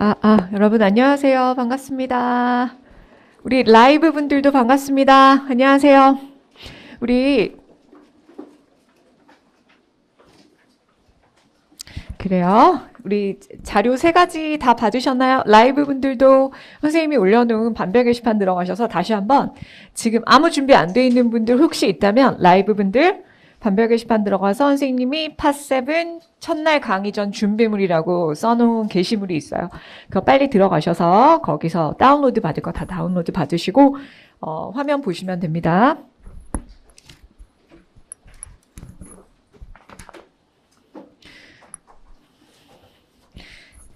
아, 아, 여러분 안녕하세요. 반갑습니다. 우리 라이브 분들도 반갑습니다. 안녕하세요. 우리 그래요. 우리 자료 세 가지 다 봐주셨나요? 라이브 분들도 선생님이 올려놓은 반별 게시판 들어가셔서 다시 한번 지금 아무 준비 안 돼 있는 분들 혹시 있다면 라이브 분들 반별 게시판 들어가서 선생님이 팟세븐 첫날 강의 전 준비물이라고 써놓은 게시물이 있어요. 그거 빨리 들어가셔서 거기서 다운로드 받을 거 다 다운로드 받으시고 어, 화면 보시면 됩니다.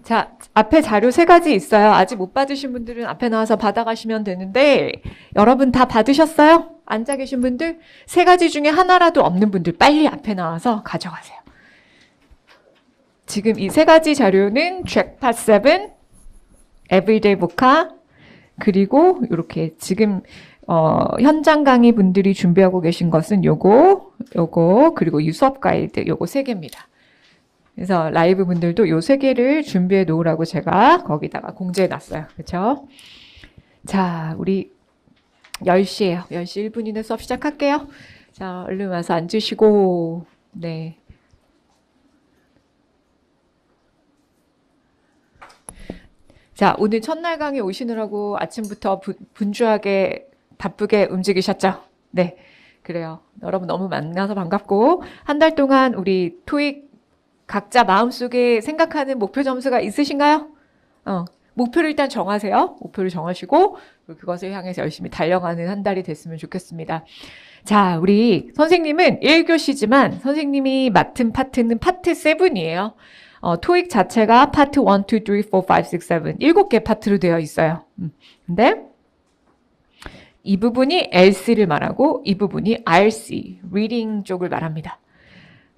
자, 앞에 자료 세 가지 있어요. 아직 못 받으신 분들은 앞에 나와서 받아가시면 되는데 여러분 다 받으셨어요? 앉아 계신 분들 세 가지 중에 하나라도 없는 분들 빨리 앞에 나와서 가져가세요. 지금 이 세 가지 자료는 트팟 7, 에브리데이 보카 그리고 이렇게 지금 어, 현장 강의 분들이 준비하고 계신 것은 요거, 요거 그리고 이 수업 가이드 요거 세 개입니다. 그래서 라이브 분들도 요 세 개를 준비해 놓으라고 제가 거기다가 공지해 놨어요. 그렇죠? 자, 우리 10시에요. 10시 1분이네 수업 시작할게요. 자, 얼른 와서 앉으시고, 네. 자, 오늘 첫날 강의 오시느라고 아침부터 부, 분주하게 바쁘게 움직이셨죠? 네. 그래요. 여러분 너무 만나서 반갑고, 한 달 동안 우리 토익 각자 마음속에 생각하는 목표 점수가 있으신가요? 어, 목표를 일단 정하세요. 목표를 정하시고 그것을 향해서 열심히 달려가는 한 달이 됐으면 좋겠습니다. 자, 우리 선생님은 1교시지만 선생님이 맡은 파트는 파트 7이에요. 어, 토익 자체가 파트 1, 2, 3, 4, 5, 6, 7 7개 파트로 되어 있어요. 음, 근데 이 부분이 LC를 말하고 이 부분이 RC, Reading 쪽을 말합니다.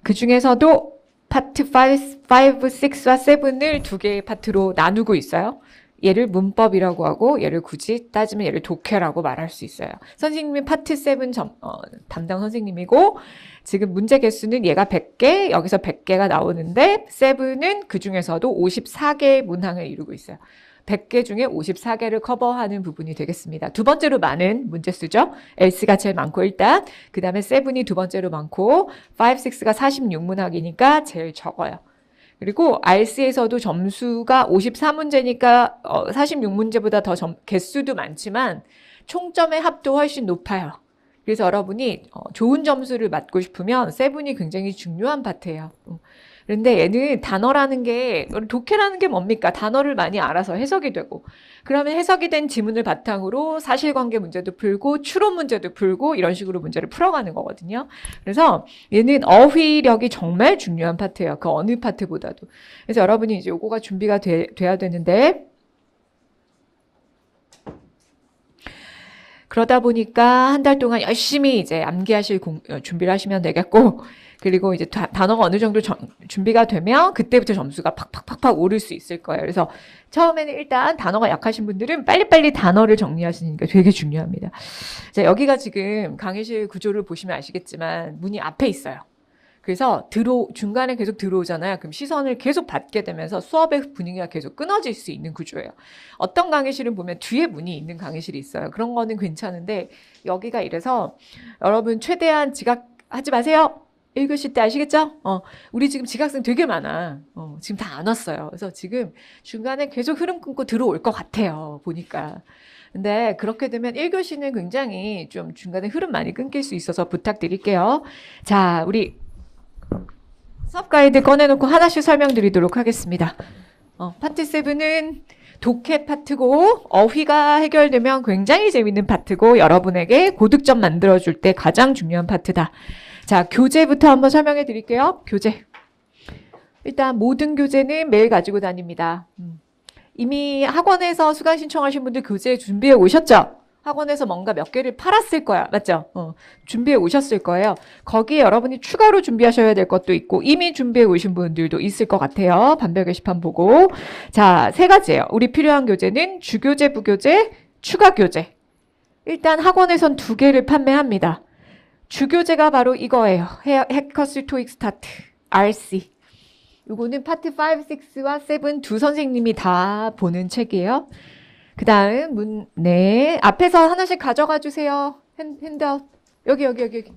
그 중에서도 파트 5, 5, 6와 7을 두 개의 파트로 나누고 있어요. 얘를 문법이라고 하고 얘를 굳이 따지면 얘를 독해라고 말할 수 있어요. 선생님이 파트 7 점, 어, 담당 선생님이고 지금 문제 개수는 얘가 100개, 여기서 100개가 나오는데 7은 그중에서도 54개의 문항을 이루고 있어요. 100개 중에 54개를 커버하는 부분이 되겠습니다. 두 번째로 많은 문제수죠. e l s 가 제일 많고 일단 그 다음에 7이 두 번째로 많고 5, 6가 46문항이니까 제일 적어요. 그리고 RC에서도 점수가 54문제니까 46문제보다 어, 더 점, 개수도 많지만 총점의 합도 훨씬 높아요. 그래서 여러분이 어, 좋은 점수를 맞고 싶으면 세븐이 굉장히 중요한 파트예요. 음. 그런데 얘는 단어라는 게 독해라는 게 뭡니까? 단어를 많이 알아서 해석이 되고 그러면 해석이 된 지문을 바탕으로 사실관계 문제도 풀고 추론 문제도 풀고 이런 식으로 문제를 풀어가는 거거든요. 그래서 얘는 어휘력이 정말 중요한 파트예요. 그 어느 파트보다도. 그래서 여러분이 이제 요거가 준비가 되, 돼야 되는데 그러다 보니까 한 달 동안 열심히 이제 암기하실 공, 어, 준비를 하시면 되겠고 그리고 이제 다, 단어가 어느 정도 정, 준비가 되면 그때부터 점수가 팍팍팍팍 오를 수 있을 거예요. 그래서 처음에는 일단 단어가 약하신 분들은 빨리빨리 단어를 정리하시는 게 되게 중요합니다. 자, 여기가 지금 강의실 구조를 보시면 아시겠지만 문이 앞에 있어요. 그래서 들어 중간에 계속 들어오잖아요. 그럼 시선을 계속 받게 되면서 수업의 분위기가 계속 끊어질 수 있는 구조예요. 어떤 강의실은 보면 뒤에 문이 있는 강의실이 있어요. 그런 거는 괜찮은데 여기가 이래서 여러분 최대한 지각하지 마세요. 1교시 때 아시겠죠? 어, 우리 지금 지각생 되게 많아. 어, 지금 다 안 왔어요. 그래서 지금 중간에 계속 흐름 끊고 들어올 것 같아요. 보니까. 근데 그렇게 되면 1교시는 굉장히 좀 중간에 흐름 많이 끊길 수 있어서 부탁드릴게요. 자, 우리 수업 가이드 꺼내놓고 하나씩 설명드리도록 하겠습니다. 어, 파트 7은 독해 파트고 어휘가 해결되면 굉장히 재밌는 파트고 여러분에게 고득점 만들어줄 때 가장 중요한 파트다. 자, 교재부터 한번 설명해 드릴게요. 교재. 일단 모든 교재는 매일 가지고 다닙니다. 음. 이미 학원에서 수강 신청하신 분들 교재 준비해 오셨죠? 학원에서 뭔가 몇 개를 팔았을 거야. 맞죠? 어, 준비해 오셨을 거예요. 거기에 여러분이 추가로 준비하셔야 될 것도 있고 이미 준비해 오신 분들도 있을 것 같아요. 반별 게시판 보고. 자, 세 가지예요. 우리 필요한 교재는 주교재, 부교재, 추가 교재. 일단 학원에선 두 개를 판매합니다. 주교제가 바로 이거예요. 해커스 토익 스타트 RC. 이거는 파트 5, 6와 7 두 선생님이 다 보는 책이에요. 그 다음 문, 네 앞에서 하나씩 가져가 주세요. 핸, 드아웃 여기 여기 여기 여기.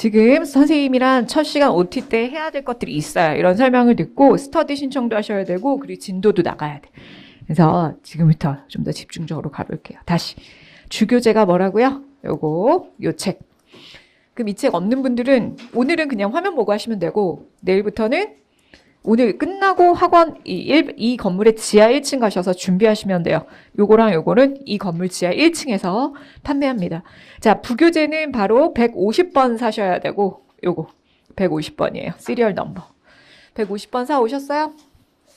지금 선생님이랑 첫 시간 OT 때 해야 될 것들이 있어요. 이런 설명을 듣고 스터디 신청도 하셔야 되고 그리고 진도도 나가야 돼. 그래서 지금부터 좀 더 집중적으로 가볼게요. 다시 주교재가 뭐라고요? 요거 요 책. 그럼 이 책 없는 분들은 오늘은 그냥 화면 보고 하시면 되고 내일부터는 오늘 끝나고 학원 이, 1, 이 건물의 지하 1층 가셔서 준비하시면 돼요. 요거랑 요거는 이 건물 지하 1층에서 판매합니다. 자, 부교재는 바로 150번 사셔야 되고 요거 150번이에요. 시리얼 넘버. 150번 사 오셨어요?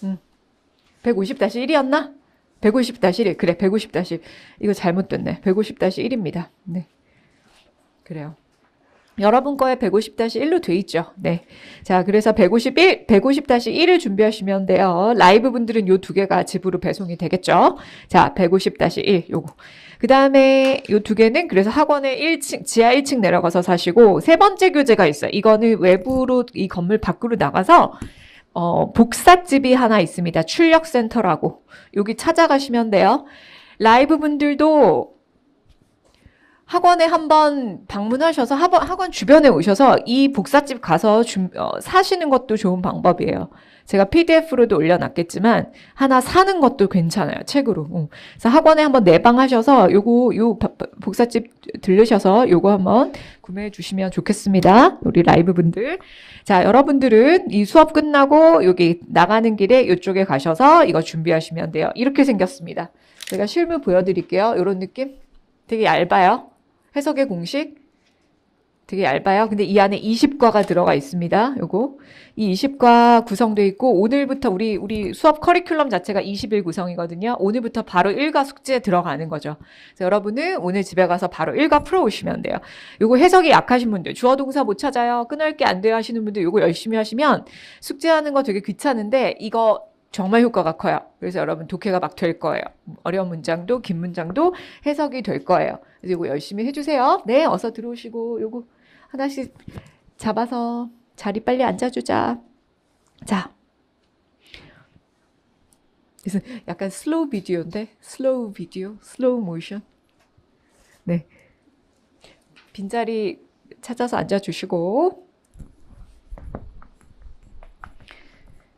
음. 150-1이었나? 150-1. 그래, 150-1. 이거 잘못됐네. 150-1입니다. 네. 그래요. 여러분 거에 150-1로 돼 있죠. 네. 자, 그래서 151, 150-1을 준비하시면 돼요. 라이브 분들은 요 두 개가 집으로 배송이 되겠죠. 자, 150-1 요거. 그다음에 요 두 개는 그래서 학원에 1층 지하 1층 내려가서 사시고 세 번째 교재가 있어요. 이거는 외부로 이 건물 밖으로 나가서 어, 복사집이 하나 있습니다. 출력센터라고. 여기 찾아가시면 돼요. 라이브 분들도 학원에 한번 방문하셔서 학원, 학원 주변에 오셔서 이 복사집 가서 주, 어, 사시는 것도 좋은 방법이에요. 제가 PDF로도 올려놨겠지만 하나 사는 것도 괜찮아요. 책으로. 응. 그래서 학원에 한번 내방하셔서 요거 요 복사집 들르셔서 요거 한번 구매해 주시면 좋겠습니다. 우리 라이브 분들. 자, 여러분들은 이 수업 끝나고 여기 나가는 길에 요쪽에 가셔서 이거 준비하시면 돼요. 이렇게 생겼습니다. 제가 실물 보여드릴게요. 요런 느낌. 되게 얇아요. 해석의 공식 되게 얇아요. 근데 이 안에 20과가 들어가 있습니다. 요거. 이 20과 구성돼 있고 오늘부터 우리 우리 수업 커리큘럼 자체가 20일 구성이거든요. 오늘부터 바로 1과 숙제에 들어가는 거죠. 그래서 여러분은 오늘 집에 가서 바로 1과 풀어 오시면 돼요. 요거 해석이 약하신 분들, 주어 동사 못 찾아요. 끊을 게 안 돼요 하시는 분들 요거 열심히 하시면 숙제하는 거 되게 귀찮은데 이거 정말 효과가 커요. 그래서 여러분 독해가 막 될 거예요. 어려운 문장도 긴 문장도 해석이 될 거예요. 그거 열심히 해주세요. 네, 어서 들어오시고 요거 하나씩 잡아서 자리 빨리 앉아주자. 자. 그래서 약간 슬로우 비디오인데 슬로우 비디오, 슬로우 모션. 네. 빈자리 찾아서 앉아주시고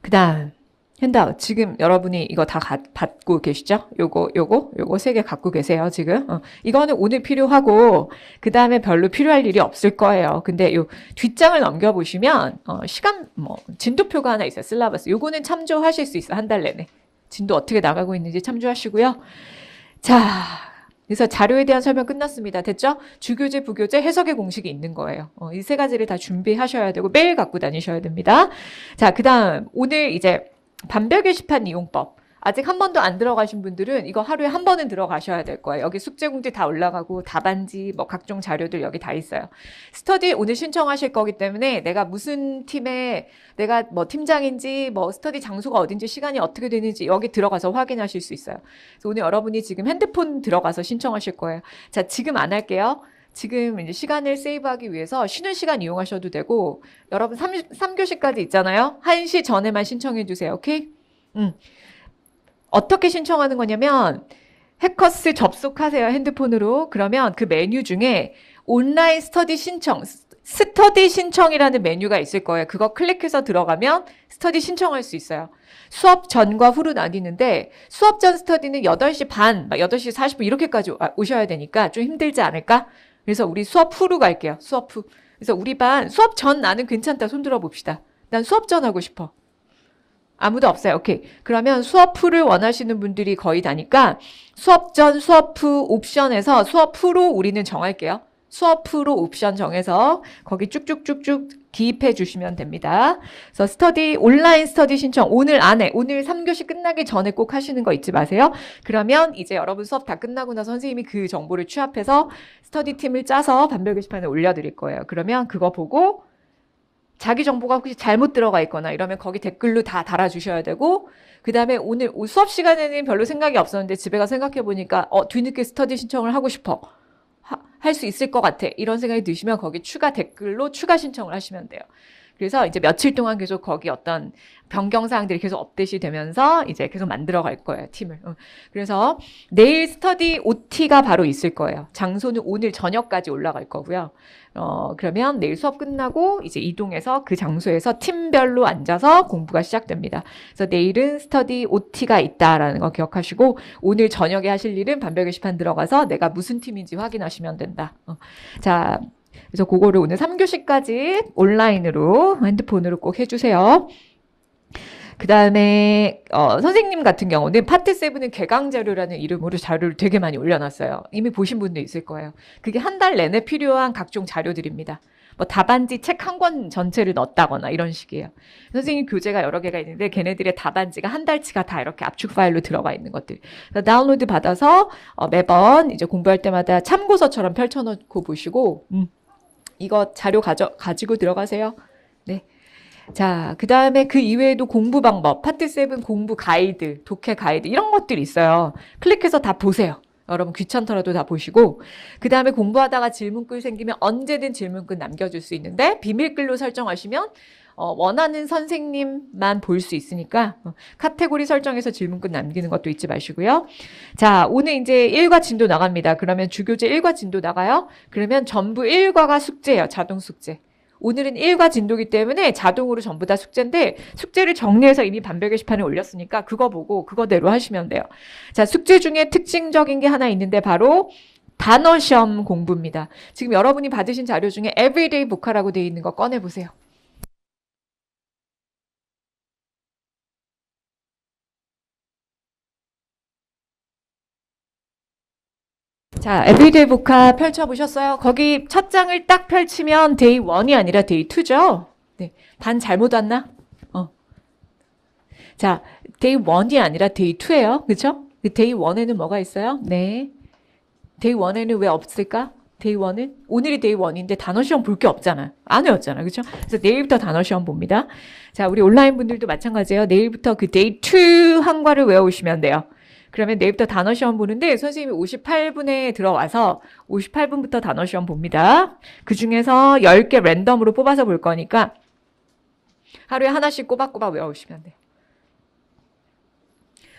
그 다음 현다 지금 여러분이 이거 다 가, 받고 계시죠? 요거 요거 요거 세 개 갖고 계세요 지금 어, 이거는 오늘 필요하고 그 다음에 별로 필요할 일이 없을 거예요 근데 요 뒷장을 넘겨보시면 어, 시간 뭐 진도표가 하나 있어요 슬라바스 요거는 참조하실 수 있어 요한 달 내내 진도 어떻게 나가고 있는지 참조하시고요 자 그래서 자료에 대한 설명 끝났습니다. 됐죠? 주교제, 부교제, 해석의 공식이 있는 거예요. 어, 이 세 가지를 다 준비하셔야 되고 매일 갖고 다니셔야 됩니다. 자, 그 다음 오늘 이제 반별 게시판 이용법. 아직 한 번도 안 들어가신 분들은 이거 하루에 한 번은 들어가셔야 될 거예요. 여기 숙제 공지 다 올라가고 답안지 뭐 각종 자료들 여기 다 있어요. 스터디 오늘 신청하실 거기 때문에 내가 무슨 팀에 내가 뭐 팀장인지 뭐 스터디 장소가 어딘지 시간이 어떻게 되는지 여기 들어가서 확인하실 수 있어요. 그래서 오늘 여러분이 지금 핸드폰 들어가서 신청하실 거예요. 자, 지금 안 할게요. 지금 이제 시간을 세이브하기 위해서 쉬는 시간 이용하셔도 되고 여러분 3, 3교시까지 있잖아요. 1시 전에만 신청해 주세요. 오케이? 음. 어떻게 신청하는 거냐면 해커스 접속하세요. 핸드폰으로. 그러면 그 메뉴 중에 온라인 스터디 신청, 스터디 신청이라는 메뉴가 있을 거예요. 그거 클릭해서 들어가면 스터디 신청할 수 있어요. 수업 전과 후로 나뉘는데 수업 전 스터디는 8시 반, 8시 40분 이렇게까지 오셔야 되니까 좀 힘들지 않을까? 그래서 우리 수업 후로 갈게요. 수업 후. 그래서 우리 반 수업 전 나는 괜찮다. 손 들어 봅시다. 난 수업 전 하고 싶어. 아무도 없어요. 오케이. 그러면 수업 후를 원하시는 분들이 거의 다니까 수업 전, 수업 후 옵션에서 수업 후로 우리는 정할게요. 수업 프로 옵션 정해서 거기 쭉쭉쭉쭉 기입해 주시면 됩니다. 그래서 스터디 온라인 스터디 신청 오늘 안에 오늘 3교시 끝나기 전에 꼭 하시는 거 잊지 마세요. 그러면 이제 여러분 수업 다 끝나고 나서 선생님이 그 정보를 취합해서 스터디 팀을 짜서 반별 게시판에 올려 드릴 거예요. 그러면 그거 보고 자기 정보가 혹시 잘못 들어가 있거나 이러면 거기 댓글로 다 달아 주셔야 되고 그다음에 오늘 수업 시간에는 별로 생각이 없었는데 집에 가 생각해 보니까 어 뒤늦게 스터디 신청을 하고 싶어. 할수 있을 것 같아. 이런 생각이 드시면 거기 추가 댓글로 추가 신청을 하시면 돼요. 그래서 이제 며칠 동안 계속 거기 어떤 변경 사항들이 계속 업데이트 되면서 이제 계속 만들어 갈 거예요, 팀을. 어. 그래서 내일 스터디 OT가 바로 있을 거예요. 장소는 오늘 저녁까지 올라갈 거고요. 어, 그러면 내일 수업 끝나고 이제 이동해서 그 장소에서 팀별로 앉아서 공부가 시작됩니다. 그래서 내일은 스터디 OT가 있다라는 거 기억하시고 오늘 저녁에 하실 일은 반별 게시판 들어가서 내가 무슨 팀인지 확인하시면 된다. 어. 자, 그래서 그거를 오늘 3교시까지 온라인으로 핸드폰으로 꼭 해주세요. 그 다음에 어, 선생님 같은 경우는 파트 7은 개강 자료라는 이름으로 자료를 되게 많이 올려놨어요. 이미 보신 분도 있을 거예요. 그게 한 달 내내 필요한 각종 자료들입니다. 뭐 다반지 책 한 권 전체를 넣었다거나 이런 식이에요. 선생님 교재가 여러 개가 있는데 걔네들의 다반지가 한 달치가 다 이렇게 압축 파일로 들어가 있는 것들. 다운로드 받아서 어, 매번 이제 공부할 때마다 참고서처럼 펼쳐놓고 보시고 음. 이거 자료 가져, 가지고 들어가세요. 네. 자, 그 다음에 그 이외에도 공부 방법, 파트 7 공부 가이드, 독해 가이드, 이런 것들이 있어요. 클릭해서 다 보세요. 여러분 귀찮더라도 다 보시고 그 다음에 공부하다가 질문글 생기면 언제든 질문글 남겨줄 수 있는데 비밀글로 설정하시면 어, 원하는 선생님만 볼 수 있으니까 어, 카테고리 설정에서 질문끝 남기는 것도 잊지 마시고요. 자, 오늘 이제 1과 진도 나갑니다. 그러면 주교제 1과 진도 나가요. 그러면 전부 1과가 숙제예요. 자동 숙제. 오늘은 1과 진도기 때문에 자동으로 전부 다 숙제인데 숙제를 정리해서 이미 반별 게시판에 올렸으니까 그거 보고 그거대로 하시면 돼요. 자, 숙제 중에 특징적인 게 하나 있는데 바로 단어 시험 공부입니다. 지금 여러분이 받으신 자료 중에 everyday b o 복화라고 되어 있는 거 꺼내 보세요. 자, 에브리데이 보카 펼쳐보셨어요? 거기 첫 장을 딱 펼치면 데이 1이 아니라 데이 2죠? 네. 반 잘못 왔나? 어. 자, 데이 1이 아니라 데이 2예요. 그쵸? 그 데이 1에는 뭐가 있어요? 네. 데이 1에는 왜 없을까? 데이 1은? 오늘이 데이 1인데 단어 시험 볼 게 없잖아. 안 외웠잖아. 그쵸? 그래서 내일부터 단어 시험 봅니다. 자, 우리 온라인 분들도 마찬가지예요. 내일부터 그 데이 2 한과를 외워오시면 돼요. 그러면 내일부터 단어 시험 보는데 선생님이 58분에 들어와서 58분부터 단어 시험 봅니다. 그 중에서 10개 랜덤으로 뽑아서 볼 거니까 하루에 하나씩 꼬박꼬박 외우시면 돼요.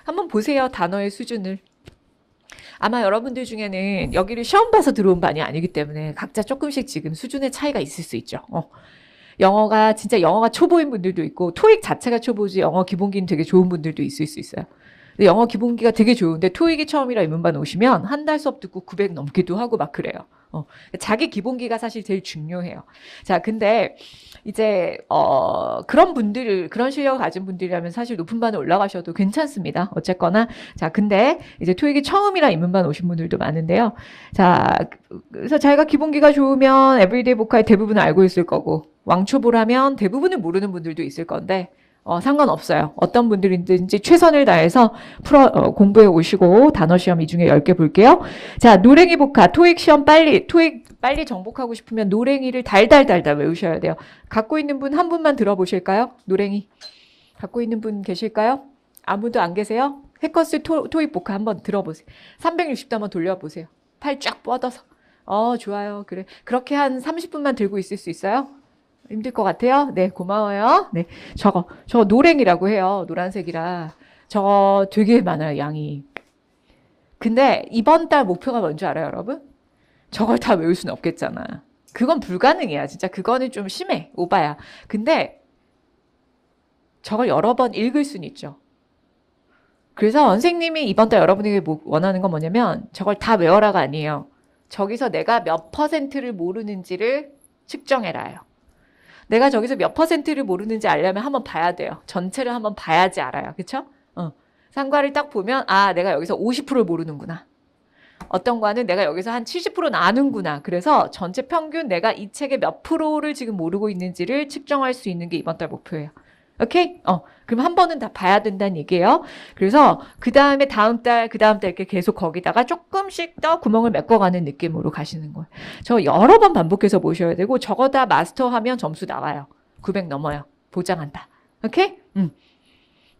한번 보세요. 단어의 수준을. 아마 여러분들 중에는 여기를 시험 봐서 들어온 반이 아니기 때문에 각자 조금씩 지금 수준의 차이가 있을 수 있죠. 어. 영어가 진짜 영어가 초보인 분들도 있고 토익 자체가 초보지 영어 기본기는 되게 좋은 분들도 있을 수 있어요. 영어 기본기가 되게 좋은데 토익이 처음이라 입문반 오시면 한 달 수업 듣고 900 넘기도 하고 막 그래요. 어, 자기 기본기가 사실 제일 중요해요. 자, 근데 이제 어, 그런 분들 그런 실력을 가진 분들이라면 사실 높은 반에 올라가셔도 괜찮습니다. 어쨌거나 자, 근데 이제 토익이 처음이라 입문반 오신 분들도 많은데요. 자, 그래서 자기가 기본기가 좋으면 에브리데이 보카의 대부분을 알고 있을 거고 왕초보라면 대부분은 모르는 분들도 있을 건데 어, 상관없어요. 어떤 분들인지 최선을 다해서 풀어, 어, 공부해 오시고 단어 시험 이 중에 10개 볼게요. 자, 노랭이 복화, 토익 시험 빨리, 토익 빨리 정복하고 싶으면 노랭이를 달달달달 외우셔야 돼요. 갖고 있는 분 한 분만 들어보실까요? 노랭이. 갖고 있는 분 계실까요? 아무도 안 계세요? 해커스 토, 토익 복화 한번 들어보세요. 360도 한번 돌려보세요. 팔 쫙 뻗어서. 어, 좋아요. 그래. 그렇게 한 30분만 들고 있을 수 있어요? 힘들 것 같아요? 네, 고마워요. 네, 저거, 저거 노랭이라고 해요. 노란색이라. 저거 되게 많아요, 양이. 근데 이번 달 목표가 뭔지 알아요, 여러분? 저걸 다 외울 수는 없겠잖아. 그건 불가능이야. 진짜 그거는 좀 심해. 오바야. 근데 저걸 여러 번 읽을 수는 있죠. 그래서 원생님이 이번 달 여러분에게 뭐 원하는 건 뭐냐면 저걸 다 외워라가 아니에요. 저기서 내가 몇 퍼센트를 모르는지를 측정해라요. 내가 저기서 몇 퍼센트를 모르는지 알려면 한번 봐야 돼요. 전체를 한번 봐야지 알아요. 그렇 어. 상과를 딱 보면 아 내가 여기서 50%를 모르는구나. 어떤 과는 내가 여기서 한 70%는 아는구나. 그래서 전체 평균 내가 이 책의 몇 프로를 지금 모르고 있는지를 측정할 수 있는 게 이번 달 목표예요. 오케이? 어. 그럼 한 번은 다 봐야 된다는 얘기예요. 그래서 그 다음에 다음 달, 그 다음 달 이렇게 계속 거기다가 조금씩 더 구멍을 메꿔가는 느낌으로 가시는 거예요. 저 여러 번 반복해서 보셔야 되고 저거 다 마스터하면 점수 나와요. 900 넘어요. 보장한다. 오케이? 음.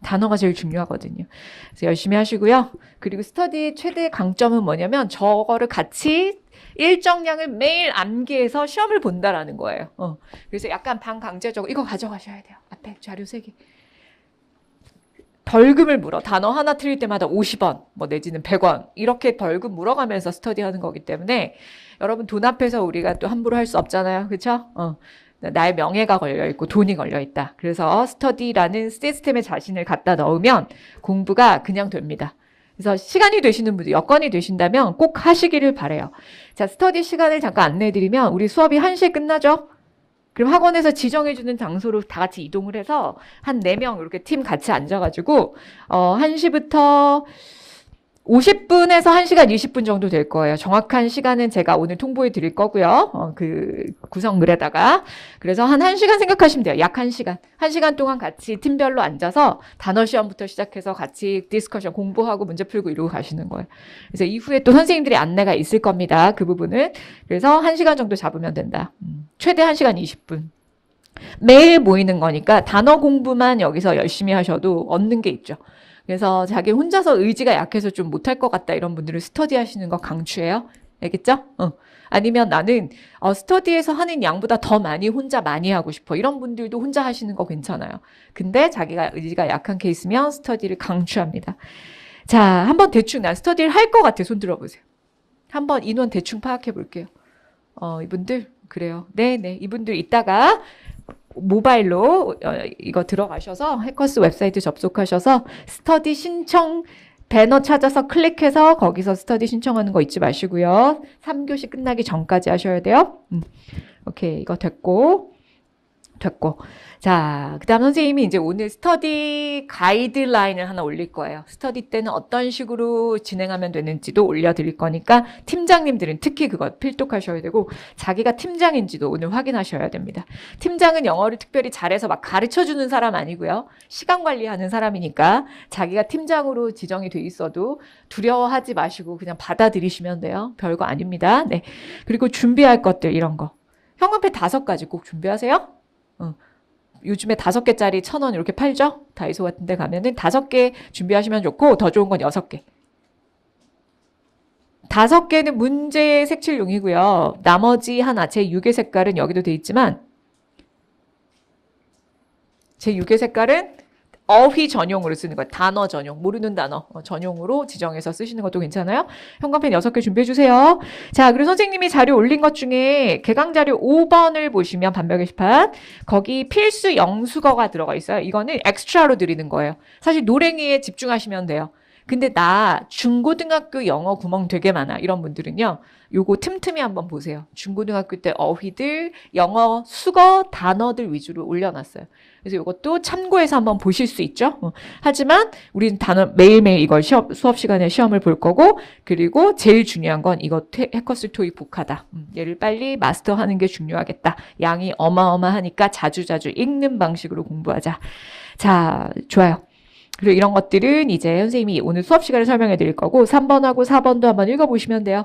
단어가 제일 중요하거든요. 그래서 열심히 하시고요. 그리고 스터디 최대 강점은 뭐냐면 저거를 같이 일정량을 매일 암기해서 시험을 본다라는 거예요. 어. 그래서 약간 반강제적으로 이거 가져가셔야 돼요. 앞에 자료 3개. 벌금을 물어 단어 하나 틀릴 때마다 50원 뭐 내지는 100원 이렇게 벌금 물어가면서 스터디하는 거기 때문에 여러분 돈 앞에서 우리가 또 함부로 할 수 없잖아요 그쵸 어. 나의 명예가 걸려 있고 돈이 걸려 있다. 그래서 스터디라는 시스템에 자신을 갖다 넣으면 공부가 그냥 됩니다. 그래서 시간이 되시는 분들, 여건이 되신다면 꼭 하시기를 바래요. 자, 스터디 시간을 잠깐 안내해 드리면 우리 수업이 1시에 끝나죠? 그럼 학원에서 지정해주는 장소로 다 같이 이동을 해서 한4명 이렇게 팀 같이 앉아가지고 어 1시부터 50분에서 1시간 20분 정도 될 거예요. 정확한 시간은 제가 오늘 통보해 드릴 거고요. 어, 그 구성글에다가. 그래서 한 1시간 생각하시면 돼요. 약 1시간. 1시간 동안 같이 팀별로 앉아서 단어 시험부터 시작해서 같이 디스커션 공부하고 문제 풀고 이러고 가시는 거예요. 그래서 이후에 또 선생님들의 안내가 있을 겁니다. 그 부분은. 그래서 1시간 정도 잡으면 된다. 음, 최대 1시간 20분. 매일 모이는 거니까 단어 공부만 여기서 열심히 하셔도 얻는 게 있죠. 그래서 자기 혼자서 의지가 약해서 좀 못할 것 같다 이런 분들을 스터디 하시는 거 강추해요. 알겠죠? 어. 아니면 나는 어, 스터디에서 하는 양보다 더 많이 혼자 많이 하고 싶어. 이런 분들도 혼자 하시는 거 괜찮아요. 근데 자기가 의지가 약한 케이스면 스터디를 강추합니다. 자, 한번 대충 난 스터디를 할 것 같아. 손 들어보세요. 한번 인원 대충 파악해 볼게요. 어, 이분들 그래요. 네, 네. 이분들 이따가 모바일로 어, 이거 들어가셔서 해커스 웹사이트 접속하셔서 스터디 신청 배너 찾아서 클릭해서 거기서 스터디 신청하는 거 잊지 마시고요. 3교시 끝나기 전까지 하셔야 돼요. 음. 오케이, 이거 됐고. 됐고. 자, 그 다음 선생님이 이제 오늘 스터디 가이드라인을 하나 올릴 거예요. 스터디 때는 어떤 식으로 진행하면 되는지도 올려드릴 거니까 팀장님들은 특히 그것 필독하셔야 되고 자기가 팀장인지도 오늘 확인하셔야 됩니다. 팀장은 영어를 특별히 잘해서 막 가르쳐주는 사람 아니고요. 시간 관리하는 사람이니까 자기가 팀장으로 지정이 돼 있어도 두려워하지 마시고 그냥 받아들이시면 돼요. 별거 아닙니다. 네. 그리고 준비할 것들 이런 거. 형광펜 다섯 가지 꼭 준비하세요. 어. 요즘에 다섯 개짜리 천 원 이렇게 팔죠? 다이소 같은 데 가면은 다섯 개 준비하시면 좋고 더 좋은 건 여섯 개. 다섯 개는 문제의 색칠용이고요. 나머지 한 아체 6의 색깔은 여기도 돼 있지만 제 6의 색깔은 어휘 전용으로 쓰는 거예요. 단어 전용, 모르는 단어 어, 전용으로 지정해서 쓰시는 것도 괜찮아요. 형광펜 6개 준비해 주세요. 자, 그리고 선생님이 자료 올린 것 중에 개강 자료 5번을 보시면 반벽 게시판 거기 필수 영수거가 들어가 있어요. 이거는 엑스트라로 드리는 거예요. 사실 노랭이에 집중하시면 돼요. 근데 나 중고등학교 영어 구멍 되게 많아. 이런 분들은요. 요거 틈틈이 한번 보세요. 중고등학교 때 어휘들, 영어 수거 단어들 위주로 올려놨어요. 그래서 이것도 참고해서 한번 보실 수 있죠. 어. 하지만 우리는 단어 매일매일 이걸 시험, 수업 시간에 시험을 볼 거고 그리고 제일 중요한 건 이거 태, 해커스 토익 복하다. 음, 얘를 빨리 마스터하는 게 중요하겠다. 양이 어마어마하니까 자주자주 읽는 방식으로 공부하자. 자, 좋아요. 그리고 이런 것들은 이제 선생님이 오늘 수업 시간에 설명해 드릴 거고 3번하고 4번도 한번 읽어보시면 돼요.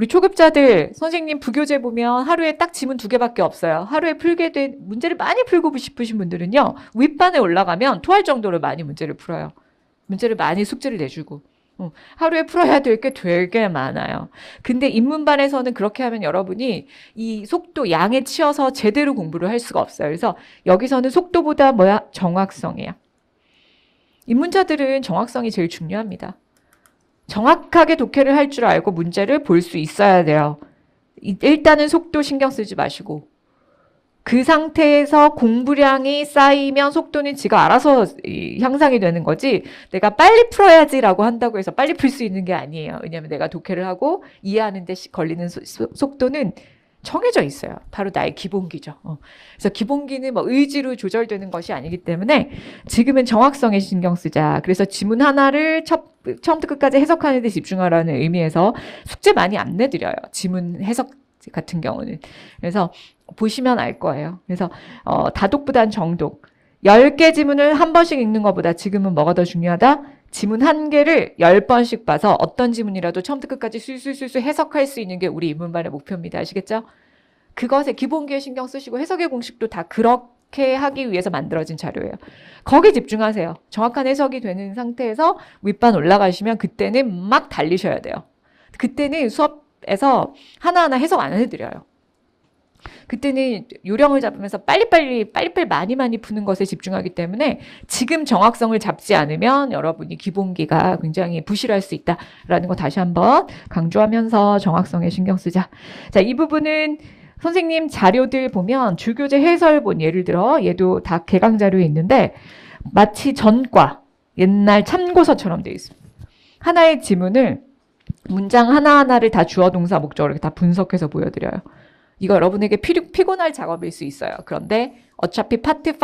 우리 초급자들 선생님 부교재 보면 하루에 딱 지문 두 개밖에 없어요. 하루에 풀게 된 문제를 많이 풀고 싶으신 분들은요. 윗반에 올라가면 토할 정도로 많이 문제를 풀어요. 문제를 많이 숙제를 내주고 어, 하루에 풀어야 될 게 되게 많아요. 근데 입문반에서는 그렇게 하면 여러분이 이 속도 양에 치여서 제대로 공부를 할 수가 없어요. 그래서 여기서는 속도보다 뭐야 정확성이에요. 입문자들은 정확성이 제일 중요합니다. 정확하게 독해를 할 줄 알고 문제를 볼 수 있어야 돼요. 일단은 속도 신경 쓰지 마시고 그 상태에서 공부량이 쌓이면 속도는 지가 알아서 향상이 되는 거지 내가 빨리 풀어야지라고 한다고 해서 빨리 풀 수 있는 게 아니에요. 왜냐면 내가 독해를 하고 이해하는 데 걸리는 속도는 정해져 있어요. 바로 나의 기본기죠. 어. 그래서 기본기는 뭐 의지로 조절되는 것이 아니기 때문에 지금은 정확성에 신경 쓰자. 그래서 지문 하나를 첫, 처음부터 끝까지 해석하는 데 집중하라는 의미에서 숙제 많이 안 내드려요. 지문 해석 같은 경우는. 그래서 보시면 알 거예요. 그래서 어, 다독보단 정독. 10개 지문을 한 번씩 읽는 것보다 지금은 뭐가 더 중요하다? 지문 한 개를 열번씩 봐서 어떤 지문이라도 처음부터 끝까지 술술술술 해석할 수 있는 게 우리 입문반의 목표입니다. 아시겠죠? 그것에 기본기에 신경 쓰시고 해석의 공식도 다 그렇게 하기 위해서 만들어진 자료예요. 거기 집중하세요. 정확한 해석이 되는 상태에서 윗반 올라가시면 그때는 막 달리셔야 돼요. 그때는 수업에서 하나하나 해석 안 해드려요. 그때는 요령을 잡으면서 빨리빨리 빨리빨리 많이 많이 푸는 것에 집중하기 때문에 지금 정확성을 잡지 않으면 여러분이 기본기가 굉장히 부실할 수 있다라는 거 다시 한번 강조하면서 정확성에 신경 쓰자. 자, 이 부분은 선생님 자료들 보면 주교재 해설본 예를 들어 얘도 다 개강 자료에 있는데 마치 전과 옛날 참고서처럼 되어 있습니다. 하나의 지문을 문장 하나하나를 다 주어 동사 목적으로 다 분석해서 보여드려요. 이거 여러분에게 피, 피곤할 작업일 수 있어요. 그런데 어차피 파트 5,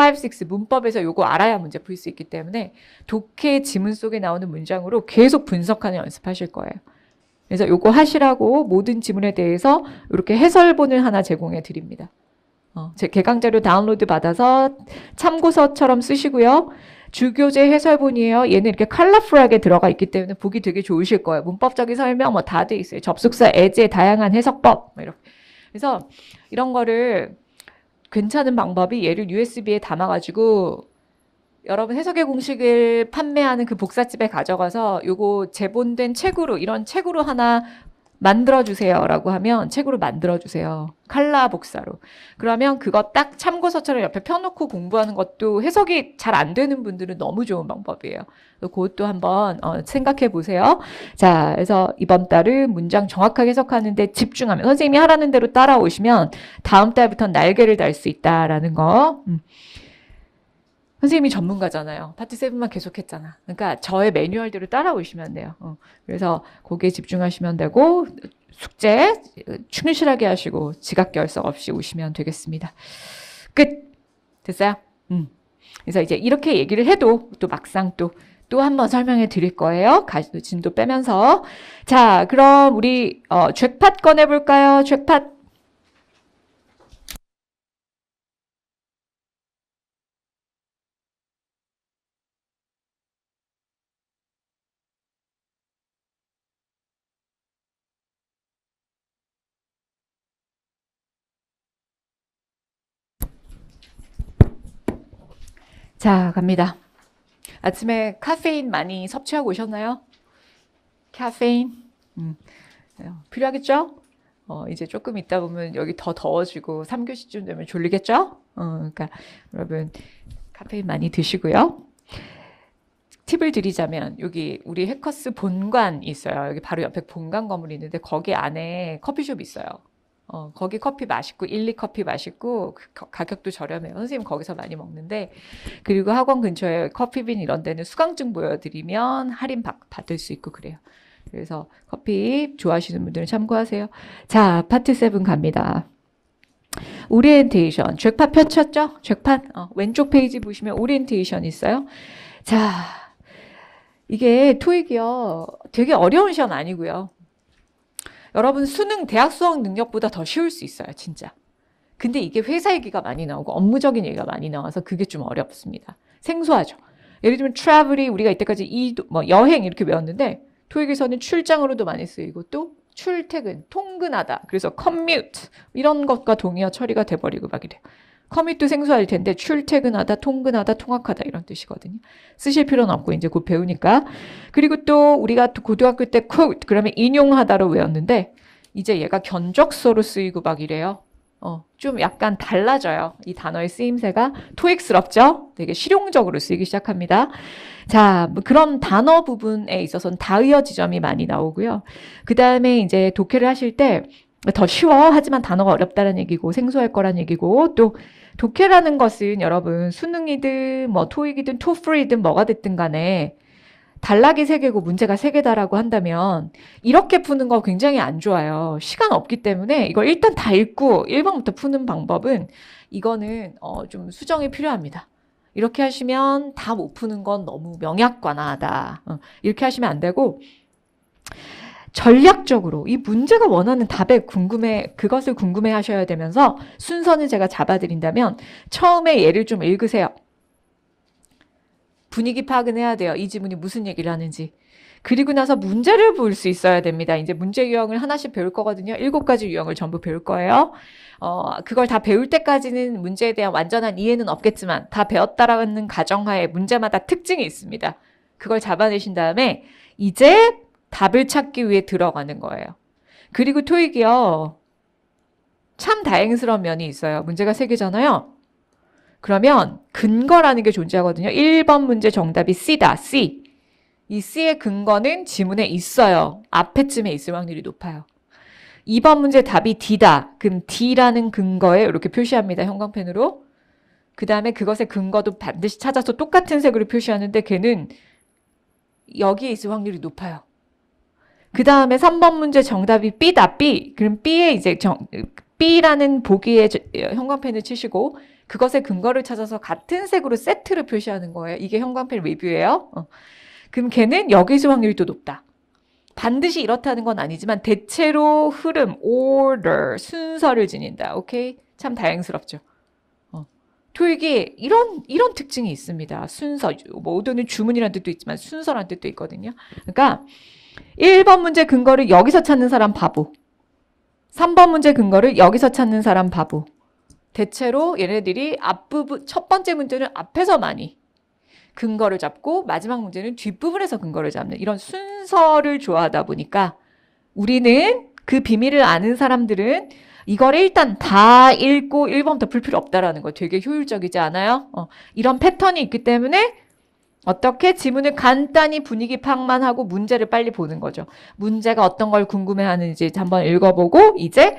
6 문법에서 요거 알아야 문제 풀 수 있기 때문에 독해 지문 속에 나오는 문장으로 계속 분석하는 연습하실 거예요. 그래서 요거 하시라고 모든 지문에 대해서 이렇게 해설본을 하나 제공해 드립니다. 어, 제 개강 자료 다운로드 받아서 참고서처럼 쓰시고요. 주교재 해설본이에요. 얘는 이렇게 컬러풀하게 들어가 있기 때문에 보기 되게 좋으실 거예요. 문법적인 설명 뭐 다 돼 있어요. 접속사 애제 다양한 해석법 뭐 이렇게 그래서 이런 거를 괜찮은 방법이 얘를 USB에 담아가지고 여러분 해석의 공식을 판매하는 그 복사집에 가져가서 요거 제본된 책으로 이런 책으로 하나 만들어주세요 라고 하면 책으로 만들어주세요. 칼라 복사로. 그러면 그거 딱 참고서처럼 옆에 펴놓고 공부하는 것도 해석이 잘 안 되는 분들은 너무 좋은 방법이에요. 그것도 한번 어, 생각해 보세요. 자, 그래서 이번 달은 문장 정확하게 해석하는데 집중하면 선생님이 하라는 대로 따라오시면 다음 달부터 날개를 달 수 있다라는 거. 음. 선생님이 전문가잖아요. 파트 7만 계속했잖아. 그러니까 저의 매뉴얼대로 따라오시면 돼요. 어. 그래서 거기에 집중하시면 되고 숙제 충실하게 하시고 지각 결석 없이 오시면 되겠습니다. 끝. 됐어요? 음. 그래서 이제 이렇게 얘기를 해도 또 막상 또 또 한 번 설명해 드릴 거예요. 가, 진도 빼면서. 자, 그럼 우리 어, 잭팟 꺼내 볼까요? 잭팟 자, 갑니다. 아침에 카페인 많이 섭취하고 오셨나요? 카페인? 음, 필요하겠죠? 어, 이제 조금 있다 보면 여기 더 더워지고 3교시쯤 되면 졸리겠죠? 어, 그러니까 여러분 카페인 많이 드시고요. 팁을 드리자면 여기 우리 해커스 본관 있어요. 여기 바로 옆에 본관 건물이 있는데 거기 안에 커피숍이 있어요. 어, 거기 커피 맛있고 1, 2 커피 맛있고 그 가격도 저렴해요. 선생님 거기서 많이 먹는데 그리고 학원 근처에 커피빈 이런 데는 수강증 보여드리면 할인 받, 받을 수 있고 그래요. 그래서 커피 좋아하시는 분들은 참고하세요. 자, 파트 7 갑니다. 오리엔테이션. 잭팟 펼쳤죠? 잭팟? 어, 왼쪽 페이지 보시면 오리엔테이션 있어요. 자, 이게 토익이요. 되게 어려운 시험 아니고요. 여러분 수능 대학 수학 능력보다 더 쉬울 수 있어요, 진짜. 근데 이게 회사 얘기가 많이 나오고 업무적인 얘기가 많이 나와서 그게 좀 어렵습니다. 생소하죠. 예를 들면 트래블이 우리가 이때까지 이 뭐 여행 이렇게 외웠는데 토익에서는 출장으로도 많이 쓰이고 또 출퇴근, 통근하다. 그래서 컴뮤트 이런 것과 동의어 처리가 돼 버리고 막 이래요. 커밋도 생소할 텐데 출퇴근하다, 통근하다, 통학하다 이런 뜻이거든요. 쓰실 필요는 없고 이제 곧 배우니까. 그리고 또 우리가 고등학교 때 quote 그러면 인용하다로 외웠는데 이제 얘가 견적서로 쓰이고 막 이래요. 어, 좀 약간 달라져요. 이 단어의 쓰임새가 토익스럽죠? 되게 실용적으로 쓰이기 시작합니다. 자, 뭐 그럼 단어 부분에 있어서는 다이어 지점이 많이 나오고요. 그 다음에 이제 독해를 하실 때더 쉬워 하지만 단어가 어렵다는 얘기고 생소할 거란 얘기고 또 독해라는 것은 여러분 수능이든 뭐 토익이든 토플이든 뭐가 됐든 간에 단락이 세 개고 문제가 세 개다라고 한다면 이렇게 푸는 거 굉장히 안 좋아요. 시간 없기 때문에 이걸 일단 다 읽고 1번부터 푸는 방법은 이거는 어좀 수정이 필요합니다. 이렇게 하시면 다 못 푸는 건 너무 명약관화하다. 어, 이렇게 하시면 안 되고 전략적으로 이 문제가 원하는 답에 궁금해 그것을 궁금해 하셔야 되면서 순서는 제가 잡아드린다면 처음에 예를 좀 읽으세요. 분위기 파악은 해야 돼요. 이 지문이 무슨 얘기를 하는지. 그리고 나서 문제를 볼 수 있어야 됩니다. 이제 문제 유형을 하나씩 배울 거거든요. 일곱 가지 유형을 전부 배울 거예요. 어, 그걸 다 배울 때까지는 문제에 대한 완전한 이해는 없겠지만 다 배웠다라는 가정하에 문제마다 특징이 있습니다. 그걸 잡아내신 다음에 이제 답을 찾기 위해 들어가는 거예요. 그리고 토익이요. 참 다행스러운 면이 있어요. 문제가 3개잖아요. 그러면 근거라는 게 존재하거든요. 1번 문제 정답이 C다. C. 이 C의 근거는 지문에 있어요. 앞에쯤에 있을 확률이 높아요. 2번 문제 답이 D다. 그럼 D라는 근거에 이렇게 표시합니다. 형광펜으로. 그 다음에 그것의 근거도 반드시 찾아서 똑같은 색으로 표시하는데 걔는 여기에 있을 확률이 높아요. 그 다음에 3번 문제 정답이 B다, B. 그럼 B에 이제 정, B라는 보기에 형광펜을 치시고 그것의 근거를 찾아서 같은 색으로 세트를 표시하는 거예요. 이게 형광펜 리뷰예요. 어. 그럼 걔는 여기서 확률도 높다. 반드시 이렇다는 건 아니지만 대체로 흐름, order, 순서를 지닌다. 오케이? 참 다행스럽죠. 토익이 어. 이런 이런 특징이 있습니다. 순서, 모오는 주문이라는 뜻도 있지만 순서라는 뜻도 있거든요. 그러니까 1번 문제 근거를 여기서 찾는 사람 바보. 3번 문제 근거를 여기서 찾는 사람 바보. 대체로 얘네들이 앞부분, 첫 번째 문제는 앞에서 많이 근거를 잡고 마지막 문제는 뒷부분에서 근거를 잡는 이런 순서를 좋아하다 보니까 우리는 그 비밀을 아는 사람들은 이걸 일단 다 읽고 1번부터 풀 필요 없다라는 거 되게 효율적이지 않아요? 어, 이런 패턴이 있기 때문에 어떻게 지문을 간단히 분위기 파악만 하고 문제를 빨리 보는 거죠. 문제가 어떤 걸 궁금해하는지 한번 읽어보고 이제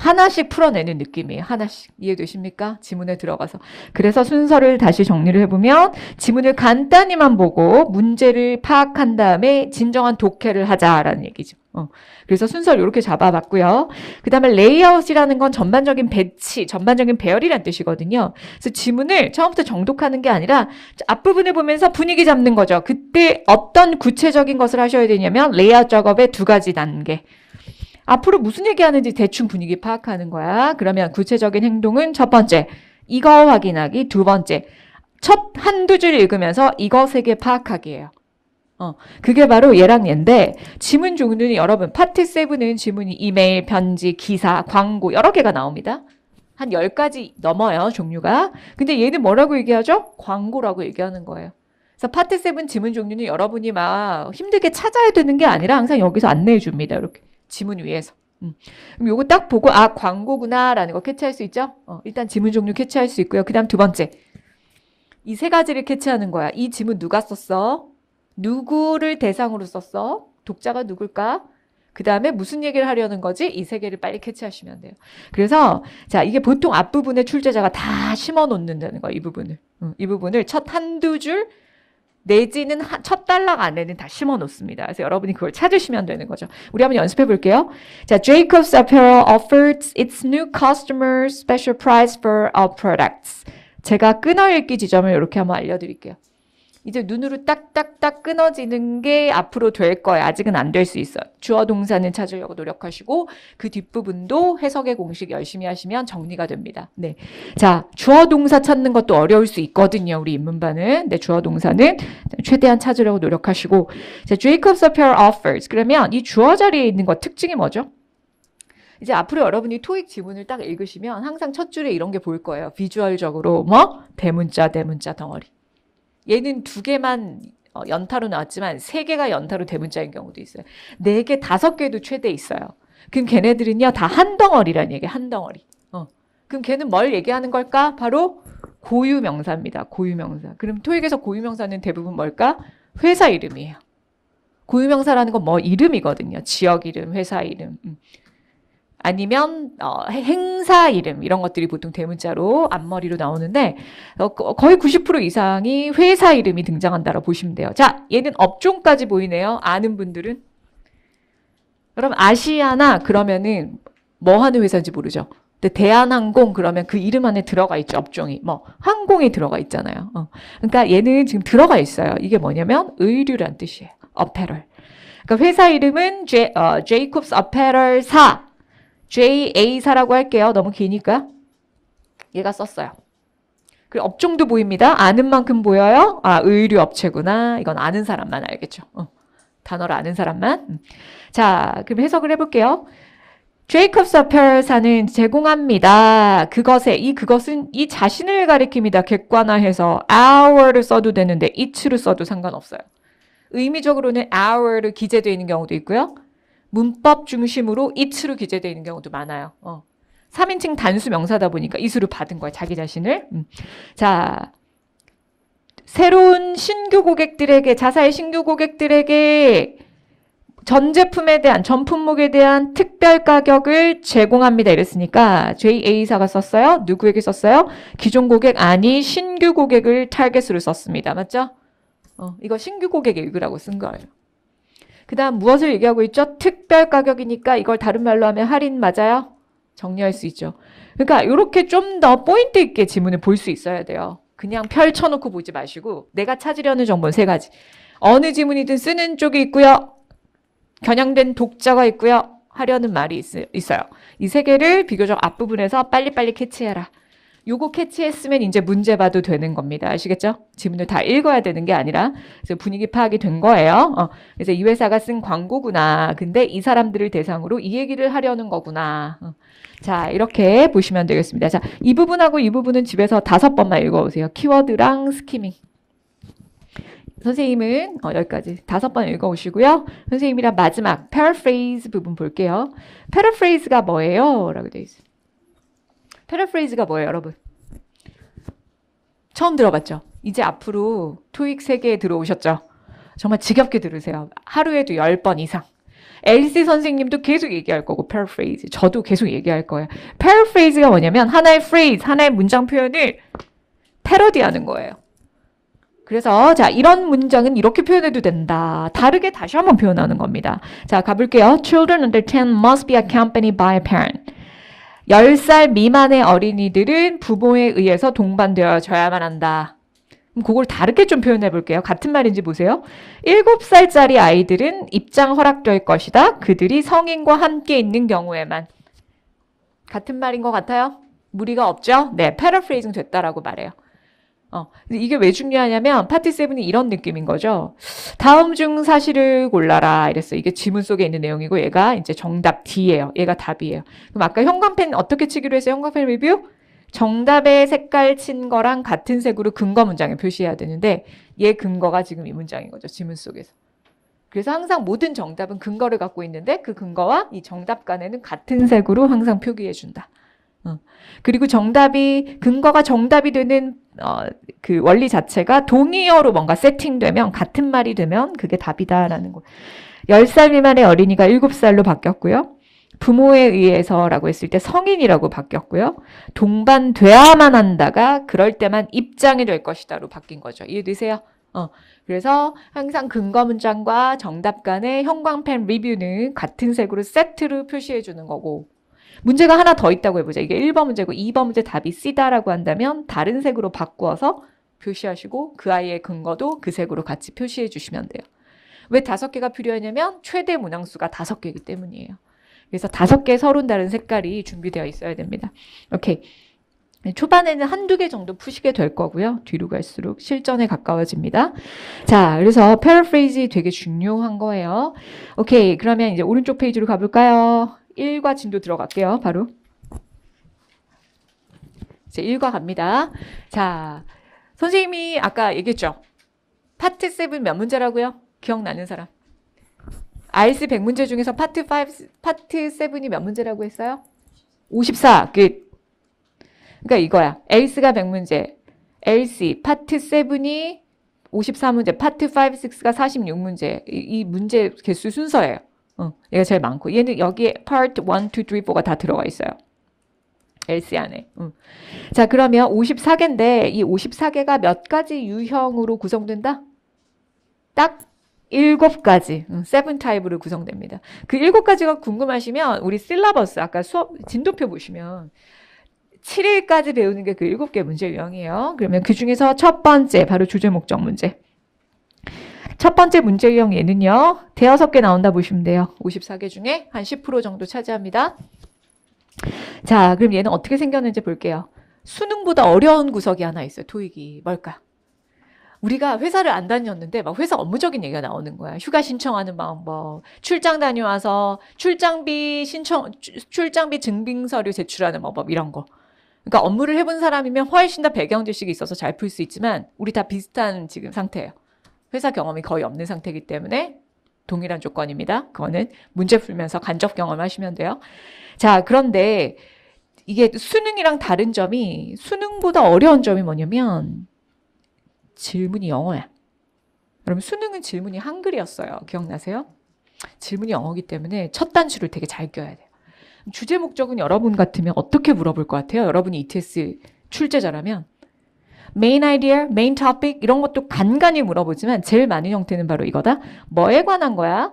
하나씩 풀어내는 느낌이에요. 하나씩. 이해되십니까? 지문에 들어가서. 그래서 순서를 다시 정리를 해보면 지문을 간단히만 보고 문제를 파악한 다음에 진정한 독해를 하자라는 얘기죠. 어. 그래서 순서를 이렇게 잡아봤고요. 그 다음에 레이아웃이라는 건 전반적인 배치, 전반적인 배열이란 뜻이거든요. 그래서 지문을 처음부터 정독하는 게 아니라 앞부분을 보면서 분위기 잡는 거죠. 그때 어떤 구체적인 것을 하셔야 되냐면 레이아웃 작업의 두 가지 단계. 앞으로 무슨 얘기하는지 대충 분위기 파악하는 거야. 그러면 구체적인 행동은 첫 번째, 이거 확인하기. 두 번째, 첫 한두 줄 읽으면서 이거 세 개 파악하기예요. 어, 그게 바로 얘랑 얘인데 지문 종류는 여러분 파트 7은 지문이 이메일, 편지, 기사, 광고 여러 개가 나옵니다. 한 10가지 넘어요, 종류가. 근데 얘는 뭐라고 얘기하죠? 광고라고 얘기하는 거예요. 그래서 파트 7 지문 종류는 여러분이 막 힘들게 찾아야 되는 게 아니라 항상 여기서 안내해 줍니다. 이렇게. 지문 위에서. 음. 그럼 요거 딱 보고 아 광고구나라는 거 캐치할 수 있죠? 어, 일단 지문 종류 캐치할 수 있고요. 그 다음 두 번째. 이 세 가지를 캐치하는 거야. 이 지문 누가 썼어? 누구를 대상으로 썼어? 독자가 누굴까? 그 다음에 무슨 얘기를 하려는 거지? 이 세 개를 빨리 캐치하시면 돼요. 그래서 자 이게 보통 앞부분에 출제자가 다 심어 놓는다는 거이 부분을. 음, 이 부분을 첫 한두 줄 내지는 첫 단락 안에는 다 심어 놓습니다. 그래서 여러분이 그걸 찾으시면 되는 거죠. 우리 한번 연습해 볼게요. 자, Jacobs Apparel offers its new customers special price for our products. 제가 끊어 읽기 지점을 이렇게 한번 알려드릴게요. 이제 눈으로 딱딱딱 끊어지는 게 앞으로 될거예요 아직은 안 될 수 있어. 주어 동사는 찾으려고 노력하시고 그 뒷부분도 해석의 공식 열심히 하시면 정리가 됩니다. 네. 자, 주어 동사 찾는 것도 어려울 수 있거든요. 우리 입문반은 네, 주어 동사는 최대한 찾으려고 노력하시고 자, Jacob's pair offers. 그러면 이 주어 자리에 있는 것 특징이 뭐죠? 이제 앞으로 여러분이 토익 지문을 딱 읽으시면 항상 첫 줄에 이런 게 보일 거예요. 비주얼적으로 뭐 대문자 대문자 덩어리. 얘는 두 개만 어, 연타로 나왔지만 세 개가 연타로 대문자인 경우도 있어요. 네 개, 다섯 개도 최대 있어요. 그럼 걔네들은요 다한 덩어리란 얘기, 한 덩어리. 어. 그럼 걔는 뭘 얘기하는 걸까? 바로 고유명사입니다. 고유명사. 그럼 토익에서 고유명사는 대부분 뭘까? 회사 이름이에요. 고유명사라는 건 뭐 이름이거든요. 지역 이름, 회사 이름. 음. 아니면 어, 행사 이름 이런 것들이 보통 대문자로 앞머리로 나오는데 어, 거의 90% 이상이 회사 이름이 등장한다라고 보시면 돼요. 자, 얘는 업종까지 보이네요. 아는 분들은 그럼 아시아나 그러면은 뭐 하는 회사인지 모르죠. 근데 대한항공 그러면 그 이름 안에 들어가 있죠 업종이 뭐 항공이 들어가 있잖아요. 어. 그러니까 얘는 지금 들어가 있어요. 이게 뭐냐면 의류란 뜻이에요. 어페럴. 그러니까 회사 이름은 제, 어, 제이콥스 어페럴사 JA사라고 할게요. 너무 기니까. 얘가 썼어요. 그리고 업종도 보입니다. 아는 만큼 보여요. 아, 의류업체구나. 이건 아는 사람만 알겠죠. 어. 단어를 아는 사람만. 음. 자, 그럼 해석을 해볼게요. 제이콥스 어펠사는 제공합니다. 그것에 이 그것은 이 자신을 가리킵니다. 객관화해서 our를 써도 되는데 it를 써도 상관없어요. 의미적으로는 our를 기재되어 있는 경우도 있고요. 문법 중심으로 it로 기재되어 있는 경우도 많아요. 어. 3인칭 단수 명사다 보니까 이수로 받은 거야, 자기 자신을. 음. 자, 새로운 신규 고객들에게, 자사의 신규 고객들에게 전 제품에 대한, 전 품목에 대한 특별 가격을 제공합니다. 이랬으니까 JA사가 썼어요? 누구에게 썼어요? 기존 고객 아니 신규 고객을 타겟으로 썼습니다. 맞죠? 어, 이거 신규 고객의 의구라고 쓴 거예요. 그 다음 무엇을 얘기하고 있죠? 특별 가격이니까 이걸 다른 말로 하면 할인 맞아요? 정리할 수 있죠. 그러니까 이렇게 좀 더 포인트 있게 지문을 볼 수 있어야 돼요. 그냥 펼쳐놓고 보지 마시고 내가 찾으려는 정보는 세 가지. 어느 지문이든 쓰는 쪽이 있고요. 겨냥된 독자가 있고요. 하려는 말이 있, 어요 이 세 개를 비교적 앞부분에서 빨리빨리 캐치해라. 요거 캐치했으면 이제 문제 봐도 되는 겁니다. 아시겠죠? 지문을 다 읽어야 되는 게 아니라 그래서 분위기 파악이 된 거예요. 어, 그래서 이 회사가 쓴 광고구나. 근데 이 사람들을 대상으로 이 얘기를 하려는 거구나. 어. 자 이렇게 보시면 되겠습니다. 자이 부분하고 이 부분은 집에서 다섯 번만 읽어보세요. 키워드랑 스키밍. 선생님은 어, 여기까지 다섯 번 읽어오시고요. 선생님이랑 마지막 paraphrase 부분 볼게요. paraphrase가 뭐예요? 라고 되어 있습니다. 패러프레이즈가 뭐예요, 여러분? 처음 들어봤죠? 이제 앞으로 토익 세계에 들어오셨죠? 정말 지겹게 들으세요. 하루에도 10번 이상. 엘시 선생님도 계속 얘기할 거고 패러프레이즈. 저도 계속 얘기할 거예요. 패러프레이즈가 뭐냐면 하나의 프레이즈, s e 하나의 문장 표현을 패러디하는 거예요. 그래서 자 이런 문장은 이렇게 표현해도 된다. 다르게 다시 한번 표현하는 겁니다. 자 가볼게요. Children under 10 must be accompanied by a parent. 10살 미만의 어린이들은 부모에 의해서 동반되어져야만 한다. 그럼 그걸 다르게 좀 표현해 볼게요. 같은 말인지 보세요. 7살짜리 아이들은 입장 허락될 것이다. 그들이 성인과 함께 있는 경우에만. 같은 말인 것 같아요? 무리가 없죠? 네, 패러프레이징 됐다라고 말해요. 어, 이게 왜 중요하냐면 파티 세븐이 이런 느낌인 거죠. 다음 중 사실을 골라라 이랬어. 이게 지문 속에 있는 내용이고 얘가 이제 정답 D예요. 얘가 답이에요. 그럼 아까 형광펜 어떻게 치기로 해서 형광펜 리뷰? 정답의 색깔 친 거랑 같은 색으로 근거 문장에 표시해야 되는데 얘 근거가 지금 이 문장인 거죠. 지문 속에서. 그래서 항상 모든 정답은 근거를 갖고 있는데 그 근거와 이 정답 간에는 같은 색으로 항상 표기해 준다. 어. 그리고 정답이 근거가 정답이 되는 어, 그 원리 자체가 동의어로 뭔가 세팅되면 같은 말이 되면 그게 답이다라는 거. 10살 미만의 어린이가 7살로 바뀌었고요. 부모에 의해서라고 했을 때 성인이라고 바뀌었고요. 동반돼야만 한다가 그럴 때만 입장이 될 것이다로 바뀐 거죠. 이해되세요? 어, 그래서 항상 근거 문장과 정답 간의 형광펜 리뷰는 같은 색으로 세트로 표시해 주는 거고 문제가 하나 더 있다고 해보자. 이게 1번 문제고 2번 문제 답이 C다라고 한다면 다른 색으로 바꾸어서 표시하시고 그 아이의 근거도 그 색으로 같이 표시해 주시면 돼요. 왜 다섯 개가 필요하냐면 최대 문항수가 다섯 개이기 때문이에요. 그래서 다섯 개 서른 다른 색깔이 준비되어 있어야 됩니다. 오케이. 초반에는 한두 개 정도 푸시게 될 거고요. 뒤로 갈수록 실전에 가까워집니다. 자, 그래서 패러프레이즈 되게 중요한 거예요. 오케이. 그러면 이제 오른쪽 페이지로 가볼까요? 1과 진도 들어갈게요. 바로. 이제 1과 갑니다. 자, 선생님이 아까 얘기했죠. 파트 7 몇 문제라고요? 기억나는 사람. IS 100문제 중에서 파트 5, 파트 7이 몇 문제라고 했어요? 54. 끝. 그러니까 이거야. 에이스가 100문제. LC 파트 7이 54문제, 파트 5, 6가 46문제. 이, 이 문제 개수 순서예요. 어, 얘가 제일 많고 얘는 여기에 part 1, 2, 3, 4가 다 들어가 있어요. LC 안에. 음. 자 그러면 54개인데 이 54개가 몇 가지 유형으로 구성된다? 딱 일곱 가지, 세븐 타입으로 구성됩니다. 그일 가지가 궁금하시면 우리 실라버스 아까 수업 진도표 보시면 7일까지 배우는 게 그일개 문제 유형이에요. 그러면 그 중에서 첫 번째 바로 주제 목적 문제. 첫 번째 문제 유형얘는요 대여섯 개 나온다 보시면 돼요. 54개 중에 한 10% 정도 차지합니다. 자, 그럼 얘는 어떻게 생겼는지 볼게요. 수능보다 어려운 구석이 하나 있어요. 토익이. 뭘까? 우리가 회사를 안 다녔는데 막 회사 업무적인 얘기가 나오는 거야. 휴가 신청하는 방법, 출장 다녀와서 출장비 신청, 출장비 증빙 서류 제출하는 방법 이런 거. 그러니까 업무를 해본 사람이면 훨씬 더 배경 지식이 있어서 잘 풀 수 있지만 우리 다 비슷한 지금 상태예요. 회사 경험이 거의 없는 상태이기 때문에 동일한 조건입니다. 그거는 문제 풀면서 간접 경험하시면 돼요. 자, 그런데 이게 수능이랑 다른 점이 수능보다 어려운 점이 뭐냐면 질문이 영어야. 여러분 수능은 질문이 한글이었어요. 기억나세요? 질문이 영어기 때문에 첫 단추를 되게 잘 껴야 돼요. 주제 목적은 여러분 같으면 어떻게 물어볼 것 같아요? 여러분이 ETS 출제자라면 메인 아이디어, 메인 토픽 이런 것도 간간히 물어보지만 제일 많은 형태는 바로 이거다. 뭐에 관한 거야?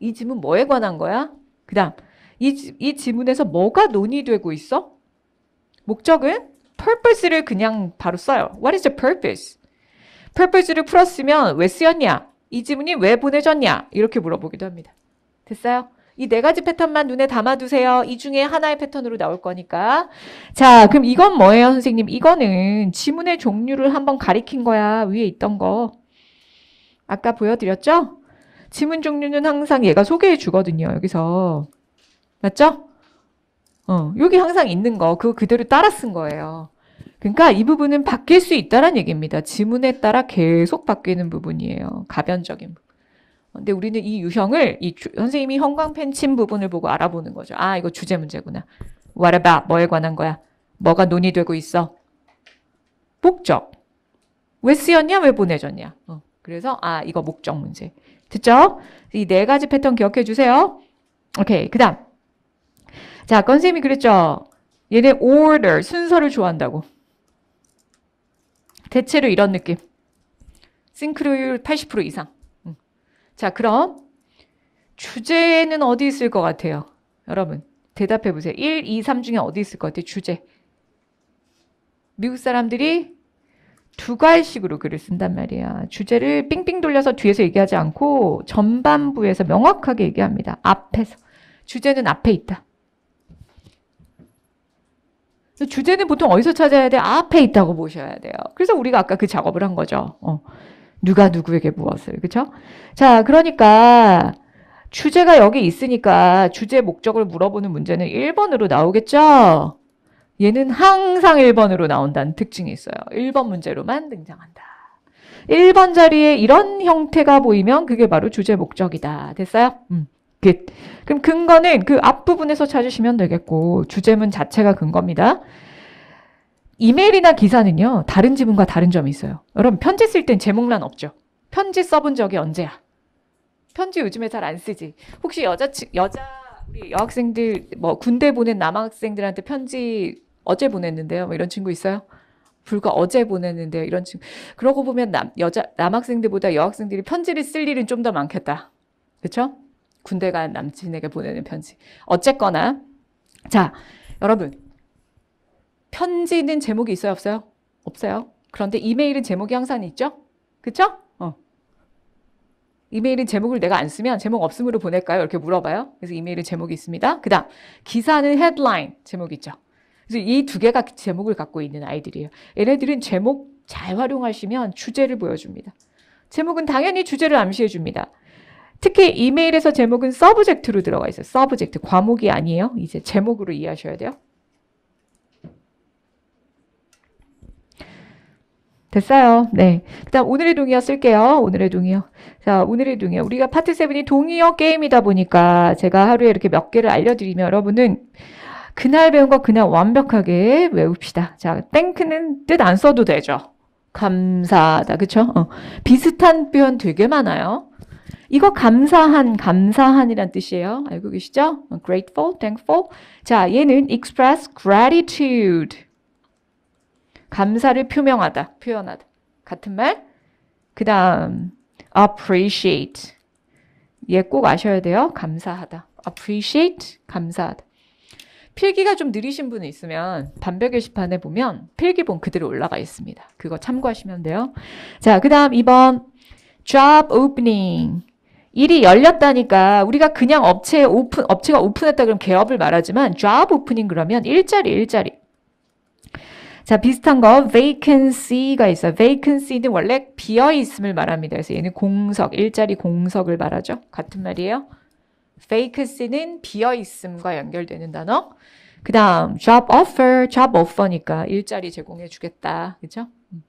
이 질문 뭐에 관한 거야? 그 다음 이, 이 지문에서 뭐가 논의되고 있어? 목적은 purpose를 그냥 바로 써요. What is the purpose? purpose를 풀었으면 왜 쓰였냐? 이 지문이 왜 보내졌냐? 이렇게 물어보기도 합니다. 됐어요? 이네 가지 패턴만 눈에 담아두세요. 이 중에 하나의 패턴으로 나올 거니까. 자, 그럼 이건 뭐예요, 선생님? 이거는 지문의 종류를 한번 가리킨 거야. 위에 있던 거. 아까 보여드렸죠? 지문 종류는 항상 얘가 소개해 주거든요. 여기서. 맞죠? 어, 여기 항상 있는 거, 그거 그대로 따라 쓴 거예요. 그러니까 이 부분은 바뀔 수있다는 얘기입니다. 지문에 따라 계속 바뀌는 부분이에요. 가변적인 부분. 근데 우리는 이 유형을 이 주, 선생님이 형광 펜친 부분을 보고 알아보는 거죠. 아, 이거 주제 문제구나. What about? 뭐에 관한 거야? 뭐가 논의되고 있어? 목적. 왜 쓰였냐? 왜보내졌냐 어, 그래서 아, 이거 목적 문제. 됐죠? 이 네 가지 패턴 기억해 주세요. 오케이. 그다음. 자, 건쌤이 그랬죠. 얘네 order 순서를 좋아한다고. 대체로 이런 느낌. 싱크로율 80% 이상. 자, 그럼 주제는 어디 있을 것 같아요? 여러분, 대답해 보세요. 1, 2, 3 중에 어디 있을 것 같아요? 주제. 미국 사람들이 두괄식으로 글을 쓴단 말이야. 주제를 빙빙 돌려서 뒤에서 얘기하지 않고 전반부에서 명확하게 얘기합니다. 앞에서. 주제는 앞에 있다. 주제는 보통 어디서 찾아야 돼? 앞에 있다고 보셔야 돼요. 그래서 우리가 아까 그 작업을 한 거죠. 어. 누가 누구에게 무엇을. 그쵸 자, 그러니까 주제가 여기 있으니까 주제 목적을 물어보는 문제는 1번으로 나오겠죠? 얘는 항상 1번으로 나온다는 특징이 있어요. 1번 문제로만 등장한다. 1번 자리에 이런 형태가 보이면 그게 바로 주제 목적이다. 됐어요? 음. 끝. 그럼 근거는 그 앞부분에서 찾으시면 되겠고 주제문 자체가 근거입니다. 이메일이나 기사는요, 다른 지문과 다른 점이 있어요. 여러분, 편지 쓸 땐 제목란 없죠. 편지 써본 적이 언제야? 편지 요즘에 잘 안 쓰지. 혹시 여자, 여자, 우리 여학생들, 뭐, 군대 보낸 남학생들한테 편지 어제 보냈는데요. 뭐 이런 친구 있어요? 불과 어제 보냈는데요. 이런 친구. 그러고 보면 남, 여자, 남학생들보다 여학생들이 편지를 쓸 일은 좀 더 많겠다. 그쵸? 군대 간 남친에게 보내는 편지. 어쨌거나. 자, 여러분. 편지는 제목이 있어요? 없어요? 없어요. 그런데 이메일은 제목이 항상 있죠? 그쵸? 어. 이메일은 제목을 내가 안 쓰면 제목 없음으로 보낼까요? 이렇게 물어봐요. 그래서 이메일은 제목이 있습니다. 그 다음, 기사는 헤드라인 제목이 있죠. 그래서 이 두 개가 제목을 갖고 있는 아이들이에요. 얘네들은 제목 잘 활용하시면 주제를 보여줍니다. 제목은 당연히 주제를 암시해 줍니다. 특히 이메일에서 제목은 서브젝트로 들어가 있어요. 서브젝트, 과목이 아니에요. 이제 제목으로 이해하셔야 돼요. 됐어요. 네. 그 다음 오늘의 동의어 쓸게요. 오늘의 동의어. 자, 오늘의 동의어. 우리가 파트 7이 동의어 게임이다 보니까 제가 하루에 이렇게 몇 개를 알려드리면 여러분은 그날 배운 거 그냥 완벽하게 외웁시다. 자, 땡크는 뜻 안 써도 되죠. 감사하다. 그쵸? 어. 비슷한 표현 되게 많아요. 이거 감사한, 감사한이란 뜻이에요. 알고 계시죠? 어, grateful, thankful. 자, 얘는 express gratitude. 감사를 표명하다, 표현하다. 같은 말. 그 다음, appreciate. 얘꼭 예, 아셔야 돼요. 감사하다. appreciate, 감사하다. 필기가 좀 느리신 분이 있으면 반벽 게시판에 보면 필기본 그대로 올라가 있습니다. 그거 참고하시면 돼요. 자, 그 다음 2번 job opening 일이 열렸다니까 우리가 그냥 업체 오픈 업체가 오픈했다 그럼 개업을 말하지만 job opening 그러면 일자리 일자리 자, 비슷한 거 vacancy가 있어요. vacancy는 원래 비어 있음을 말합니다. 그래서 얘는 공석, 일자리 공석을 말하죠. 같은 말이에요. vacancy는 비어 있음과 연결되는 단어. 그다음 job offer, job offer니까 일자리 제공해 주겠다. 그렇죠? 음.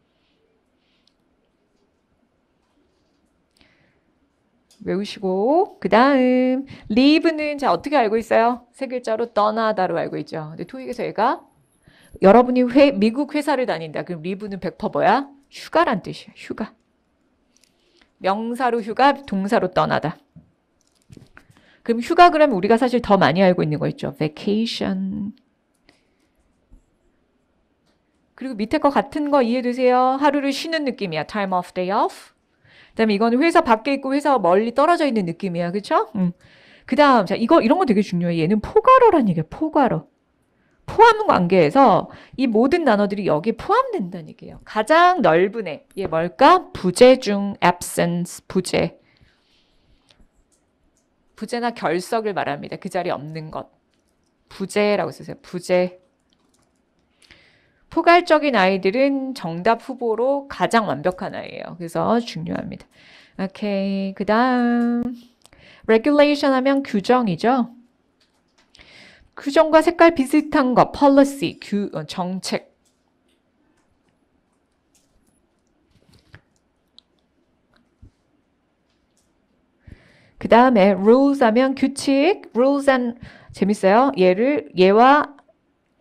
외우시고 그 다음 leave는 자 어떻게 알고 있어요? 세 글자로 떠나다로 알고 있죠. 근데 토익에서 얘가 여러분이 회, 미국 회사를 다닌다. 그럼 리브는 100% 뭐야? 휴가란 뜻이야. 휴가. 명사로 휴가, 동사로 떠나다. 그럼 휴가 그러면 우리가 사실 더 많이 알고 있는 거 있죠. vacation. 그리고 밑에 거 같은 거 이해되세요? 하루를 쉬는 느낌이야. time off, day off. 그다음에 이거는 회사 밖에 있고 회사 멀리 떨어져 있는 느낌이야. 그쵸죠 그다음 자, 이거 이런 거 되게 중요해. 얘는 포괄어란 얘기야. 포괄어. 포함 관계에서 이 모든 단어들이 여기에 포함된다는 얘기예요. 가장 넓은 애. 얘 뭘까? 부재 중 absence, 부재. 부재나 결석을 말합니다. 그 자리에 없는 것. 부재라고 쓰세요. 부재. 포괄적인 아이들은 정답 후보로 가장 완벽한 아이예요. 그래서 중요합니다. 오케이. 그 다음. regulation 하면 규정이죠. 규정과 색깔 비슷한 거 policy, 규, 어, 정책. 그 다음에 rules 하면 규칙, rules and 재밌어요. 얘를 얘와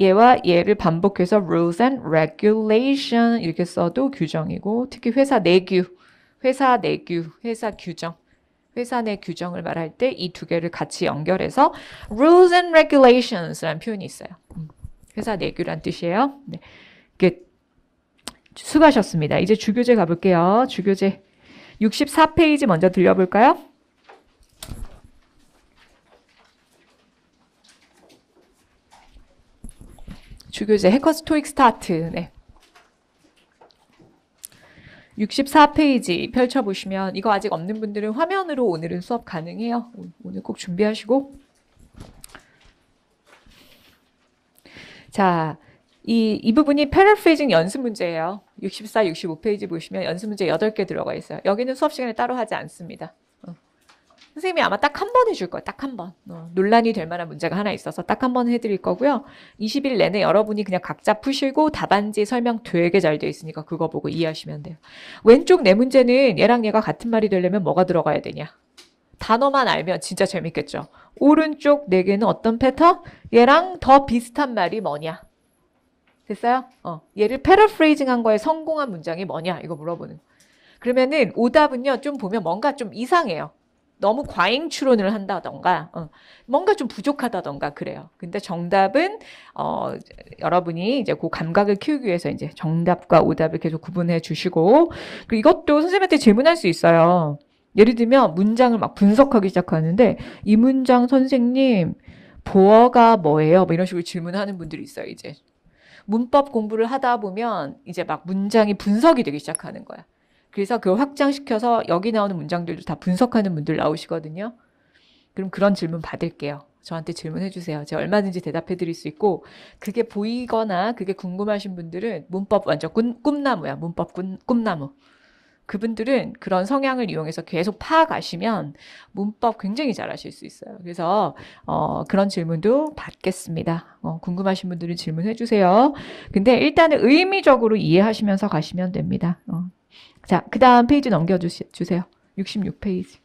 얘와 얘를 반복해서 rules and regulation 이렇게 써도 규정이고 특히 회사 내규, 회사 내규, 회사 규정. 회사 내 규정을 말할 때 이 두 개를 같이 연결해서 rules and regulations라는 표현이 있어요. 음. 회사 내규란 뜻이에요. 네. 이 수고하셨습니다. 이제 주교제 가볼게요. 주교제 64페이지 먼저 들려볼까요? 주교제 해커 스토익 스타트. 네. 64페이지 펼쳐보시면 이거 아직 없는 분들은 화면으로 오늘은 수업 가능해요. 오늘 꼭 준비하시고. 자, 이, 이 부분이 패러프이징 연습 문제예요. 64, 65페이지 보시면 연습 문제 8개 들어가 있어요. 여기는 수업 시간에 따로 하지 않습니다. 선생님이 아마 딱 한 번 해줄 거예요. 딱 한 번. 어, 논란이 될 만한 문제가 하나 있어서 딱 한 번 해드릴 거고요. 20일 내내 여러분이 그냥 각자 푸시고 답안지 설명 되게 잘 되어 있으니까 그거 보고 이해하시면 돼요. 왼쪽 내 문제는 얘랑 얘가 같은 말이 되려면 뭐가 들어가야 되냐? 단어만 알면 진짜 재밌겠죠. 오른쪽 네 개는 어떤 패턴? 얘랑 더 비슷한 말이 뭐냐? 됐어요? 어. 얘를 패러프레이징 한 거에 성공한 문장이 뭐냐? 이거 물어보는. 그러면은 오답은요, 좀 보면 뭔가 좀 이상해요. 너무 과잉 추론을 한다던가 어, 뭔가 좀 부족하다던가 그래요. 근데 정답은 어, 여러분이 이제 그 감각을 키우기 위해서 이제 정답과 오답을 계속 구분해 주시고 그리고 이것도 선생님한테 질문할 수 있어요. 예를 들면 문장을 막 분석하기 시작하는데 이 문장 선생님 보어가 뭐예요? 뭐 이런 식으로 질문하는 분들이 있어요. 이제 문법 공부를 하다 보면 이제 막 문장이 분석이 되기 시작하는 거야. 그래서 그걸 확장시켜서 여기 나오는 문장들도 다 분석하는 분들 나오시거든요. 그럼 그런 질문 받을게요. 저한테 질문해 주세요. 제가 얼마든지 대답해 드릴 수 있고 그게 보이거나 그게 궁금하신 분들은 문법 완전 꿈, 꿈나무야. 문법 꿈, 꿈나무. 그분들은 그런 성향을 이용해서 계속 파악하시면 문법 굉장히 잘하실 수 있어요. 그래서 어, 그런 질문도 받겠습니다. 어, 궁금하신 분들은 질문해 주세요. 근데 일단은 의미적으로 이해하시면서 가시면 됩니다. 어. 자, 그 다음 페이지 넘겨주세요. 66페이지.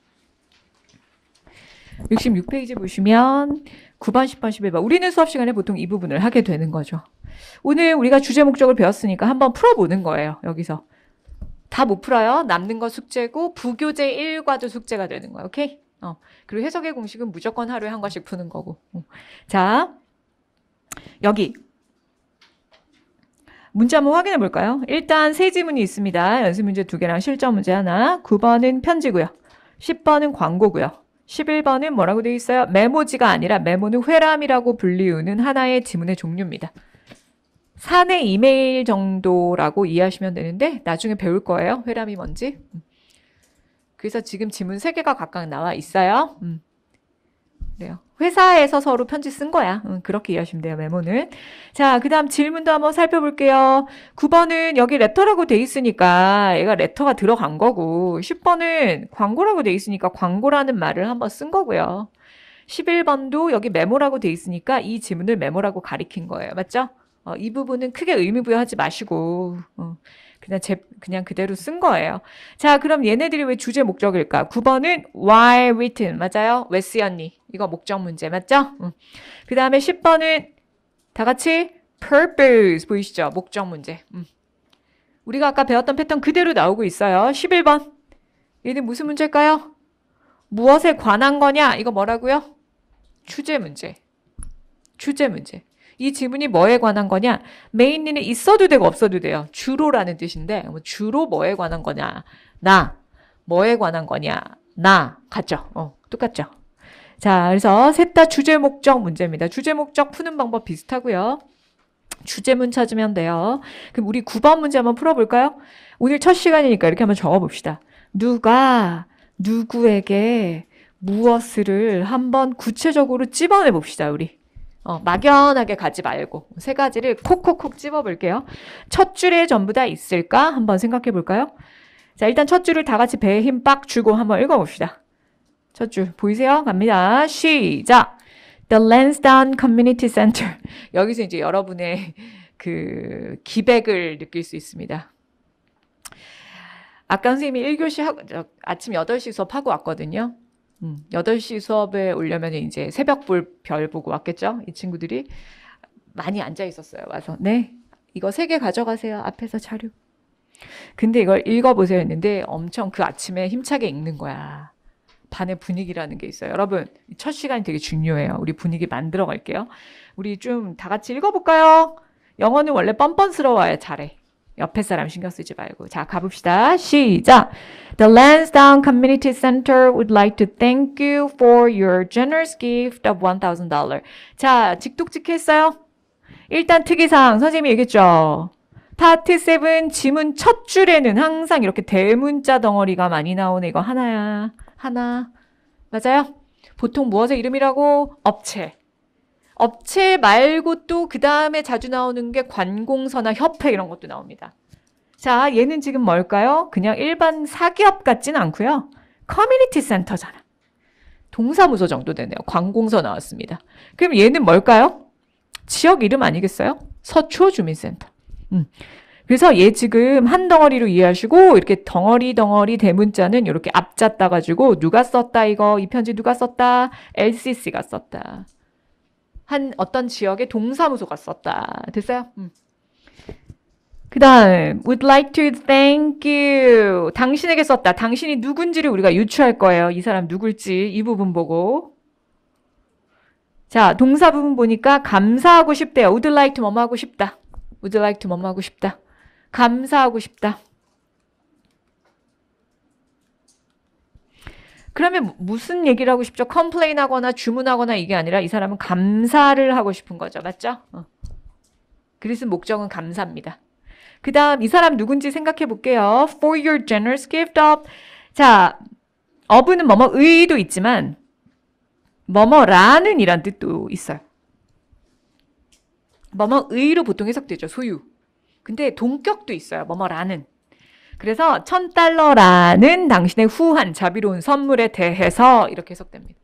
66페이지 보시면 9번, 10번, 11번. 우리는 수업 시간에 보통 이 부분을 하게 되는 거죠. 오늘 우리가 주제 목적을 배웠으니까 한번 풀어보는 거예요. 여기서. 다 못 풀어요. 남는 거 숙제고 부교재 1과도 숙제가 되는 거예요. 오케이? 어. 그리고 해석의 공식은 무조건 하루에 한 과씩 푸는 거고. 자. 여기 문제 한번 확인해 볼까요? 일단 세 지문이 있습니다. 연습 문제 두 개랑 실전 문제 하나. 9번은 편지고요. 10번은 광고고요. 11번은 뭐라고 되어 있어요? 메모지가 아니라 메모는 회람이라고 불리우는 하나의 지문의 종류입니다. 사내 이메일 정도라고 이해하시면 되는데 나중에 배울 거예요. 회람이 뭔지. 음. 그래서 지금 지문 3개가 각각 나와 있어요. 음. 그래요. 회사에서 서로 편지 쓴 거야. 응, 그렇게 이해하시면 돼요, 메모는. 자, 그 다음 질문도 한번 살펴볼게요. 9번은 여기 레터라고 돼 있으니까 얘가 레터가 들어간 거고, 10번은 광고라고 돼 있으니까 광고라는 말을 한번 쓴 거고요. 11번도 여기 메모라고 돼 있으니까 이 지문을 메모라고 가리킨 거예요. 맞죠? 어, 이 부분은 크게 의미 부여하지 마시고, 어. 그냥 제, 그냥 그대로 쓴 거예요. 자, 그럼 얘네들이 왜 주제 목적일까? 9번은 why written 맞아요? 왜 쓰였니? 이거 목적 문제 맞죠? 음. 그 다음에 10번은 다 같이 purpose 보이시죠? 목적 문제. 음. 우리가 아까 배웠던 패턴 그대로 나오고 있어요. 11번. 얘는 무슨 문제일까요? 무엇에 관한 거냐? 이거 뭐라고요? 주제 문제. 주제 문제. 이질문이 뭐에 관한 거냐? 메인리는 있어도 되고 없어도 돼요. 주로라는 뜻인데 뭐 주로 뭐에 관한 거냐? 나. 뭐에 관한 거냐? 나. 같죠? 어, 똑같죠? 자, 그래서 셋 다 주제 목적 문제입니다. 주제 목적 푸는 방법 비슷하고요. 주제문 찾으면 돼요. 그럼 우리 9번 문제 한번 풀어볼까요? 오늘 첫 시간이니까 이렇게 한번 적어봅시다. 누가 누구에게 무엇을 한번 구체적으로 찝어내 봅시다, 우리. 어, 막연하게 가지 말고 세 가지를 콕콕콕 집어볼게요. 첫 줄에 전부 다 있을까? 한번 생각해 볼까요? 자, 일단 첫 줄을 다 같이 배에 힘 빡 주고 한번 읽어봅시다. 첫 줄 보이세요? 갑니다. 시작. The Lansdowne Community Center. 여기서 이제 여러분의 그 기백을 느낄 수 있습니다. 아까 선생님이 1교시 하고, 아침 8시 수업하고 왔거든요. 음, 8시 수업에 오려면 이제 새벽불 별 보고 왔겠죠? 이 친구들이 많이 앉아 있었어요. 와서 네 이거 3개 가져가세요. 앞에서 자료. 근데 이걸 읽어보세요 했는데 엄청 그 아침에 힘차게 읽는 거야. 반의 분위기라는 게 있어요. 여러분, 첫 시간이 되게 중요해요. 우리 분위기 만들어 갈게요. 우리 좀 다 같이 읽어볼까요? 영어는 원래 뻔뻔스러워야 잘해. 옆에 사람 신경 쓰지 말고. 자, 가봅시다. 시작. The Lansdowne Community Center would like to thank you for your generous gift of $1,000. 자, 직독직했어요? 일단 특이사항, 선생님이 얘기했죠? 파트 7 지문 첫 줄에는 항상 이렇게 대문자 덩어리가 많이 나오네. 이거 하나야. 하나. 맞아요? 보통 무엇의 이름이라고? 업체. 업체 말고 또 그 다음에 자주 나오는 게 관공서나 협회 이런 것도 나옵니다. 자, 얘는 지금 뭘까요? 그냥 일반 사기업 같진 않고요. 커뮤니티 센터잖아. 동사무소 정도 되네요. 관공서 나왔습니다. 그럼 얘는 뭘까요? 지역 이름 아니겠어요? 서초주민센터. 음. 그래서 얘 지금 한 덩어리로 이해하시고 이렇게 덩어리 덩어리 대문자는 이렇게 앞잡다가지고 누가 썼다 이거 이 편지 누가 썼다 LCC가 썼다. 한 어떤 지역의 동사무소가 썼다. 됐어요? 음. 그 다음, would like to thank you. 당신에게 썼다. 당신이 누군지를 우리가 유추할 거예요. 이 사람 누굴지 이 부분 보고. 자, 동사 부분 보니까 감사하고 싶대요. would like to 뭐뭐 하고 싶다. would like to 뭐뭐 하고 싶다. 감사하고 싶다. 그러면 무슨 얘기를 하고 싶죠? 컴플레인 하거나 주문하거나 이게 아니라 이 사람은 감사를 하고 싶은 거죠. 맞죠? 어. 그리스 목적은 감사입니다. 그 다음 이 사람 누군지 생각해 볼게요. For your generous gift up. 자, 어부는 뭐뭐 의도 있지만 뭐뭐라는 이란 뜻도 있어요. 뭐뭐 의로 보통 해석되죠. 소유. 근데 동격도 있어요. 뭐뭐라는. 그래서 천달러라는 당신의 후한 자비로운 선물에 대해서 이렇게 해석됩니다.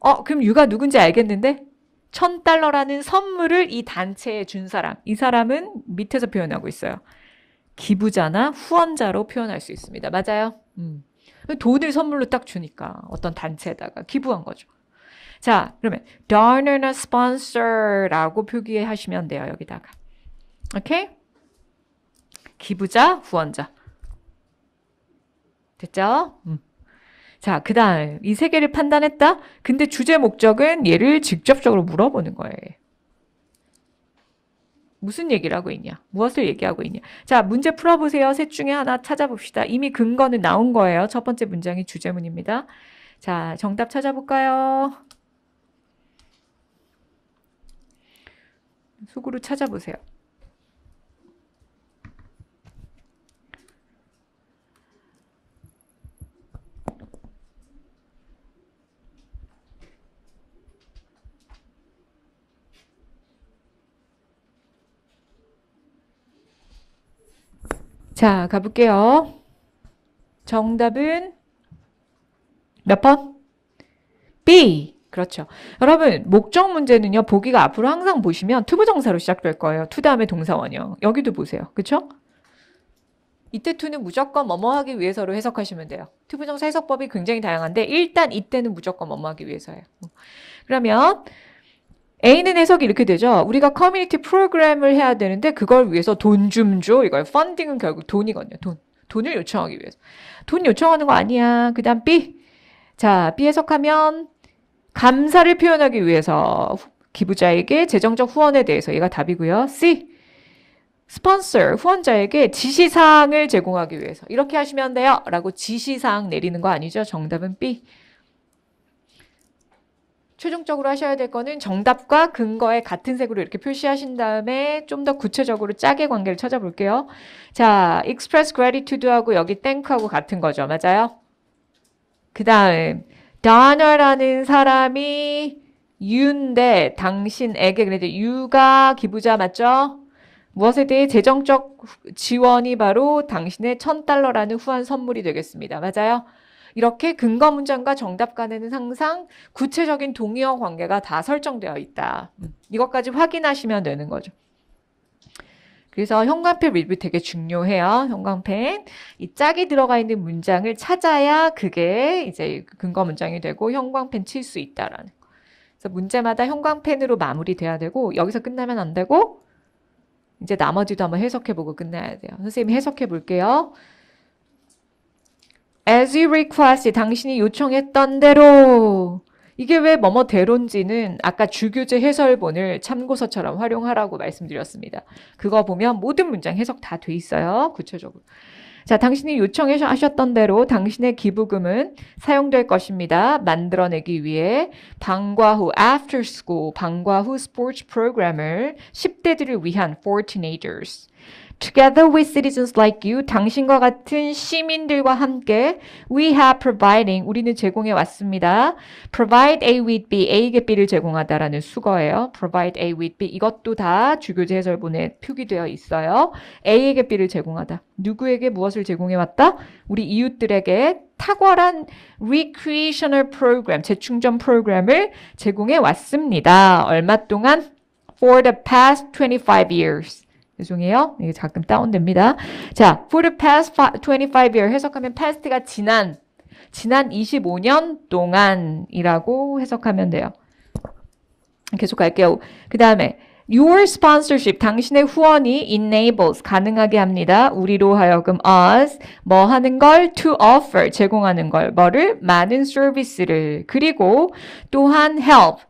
어, 그럼 유가 누군지 알겠는데? 천달러라는 선물을 이 단체에 준 사람. 이 사람은 밑에서 표현하고 있어요. 기부자나 후원자로 표현할 수 있습니다. 맞아요? 음. 돈을 선물로 딱 주니까 어떤 단체에다가 기부한 거죠. 자, 그러면 donor나 sponsor라고 표기하시면 돼요. 여기다가. 오케이? 기부자, 후원자. 됐죠? 음. 자, 그 다음, 이 세 개를 판단했다? 근데 주제 목적은 얘를 직접적으로 물어보는 거예요. 무슨 얘기를 하고 있냐? 무엇을 얘기하고 있냐? 자, 문제 풀어보세요. 셋 중에 하나 찾아봅시다. 이미 근거는 나온 거예요. 첫 번째 문장이 주제문입니다. 자, 정답 찾아볼까요? 속으로 찾아보세요. 자, 가볼게요. 정답은 몇 번? B. 그렇죠. 여러분 목적 문제는요. 보기가 앞으로 항상 보시면 투부정사로 시작될 거예요. 투 다음에 동사원형. 여기도 보세요. 그렇 이때 투는 무조건 뭐뭐하기 위해서로 해석하시면 돼요. 투부정사 해석법이 굉장히 다양한데 일단 이때는 무조건 뭐뭐하기 위해서예요. 그러면 A는 해석이 이렇게 되죠. 우리가 커뮤니티 프로그램을 해야 되는데 그걸 위해서 돈 좀 줘. 이걸 펀딩은 결국 돈이거든요. 돈. 돈을 요청하기 위해서. 돈 요청하는 거 아니야. 그 다음 B. 자, B 해석하면 감사를 표현하기 위해서 기부자에게 재정적 후원에 대해서 얘가 답이고요. C. 스폰서, 후원자에게 지시사항을 제공하기 위해서. 이렇게 하시면 돼요. 라고 지시사항 내리는 거 아니죠. 정답은 B. 최종적으로 하셔야 될 거는 정답과 근거의 같은 색으로 이렇게 표시하신 다음에 좀 더 구체적으로 짝의 관계를 찾아볼게요. 자, express gratitude하고 여기 thank하고 같은 거죠. 맞아요? 그 다음, Donna라는 사람이 유인데 당신에게 그래도 유가 기부자 맞죠? 무엇에 대해 재정적 지원이 바로 당신의 천달러라는 후한 선물이 되겠습니다. 맞아요? 이렇게 근거 문장과 정답 간에는 항상 구체적인 동의어 관계가 다 설정되어 있다. 음. 이것까지 확인하시면 되는 거죠. 그래서 형광펜 리뷰 되게 중요해요. 형광펜. 이 짝이 들어가 있는 문장을 찾아야 그게 이제 근거 문장이 되고 형광펜 칠 수 있다라는 거. 그래서 문제마다 형광펜으로 마무리돼야 되고 여기서 끝나면 안 되고 이제 나머지도 한번 해석해보고 끝내야 돼요. 선생님이 해석해 볼게요. as you requested 당신이 요청했던 대로 이게 왜뭐뭐대로지는 아까 주교재 해설본을 참고서처럼 활용하라고 말씀드렸습니다. 그거 보면 모든 문장 해석 다 돼 있어요. 구체적으로. 자, 당신이 요청하셨던 대로 당신의 기부금은 사용될 것입니다. 만들어내기 위해 방과 후 after school, 방과 후 스포츠 프로그램을 10대들을 위한 for teenagers Together with citizens like you, 당신과 같은 시민들과 함께 we have providing, 우리는 제공해 왔습니다. provide A with B, A에게 B를 제공하다라는 수거예요. provide A with B, 이것도 다 주교제 해설본에 표기되어 있어요. A에게 B를 제공하다. 누구에게 무엇을 제공해 왔다? 우리 이웃들에게 탁월한 recreational program, 재충전 프로그램을 제공해 왔습니다. 얼마 동안? For the past 25 years. 죄송해요. 이게 가끔 다운됩니다. 자, for the past 25year 해석하면 past가 지난 지난 25년 동안이라고 해석하면 돼요. 계속 갈게요. 그 다음에 Your sponsorship, 당신의 후원이 enables, 가능하게 합니다. 우리로 하여금 us, 뭐 하는 걸, to offer, 제공하는 걸, 뭐를, 많은 서비스를. 그리고 또한 help,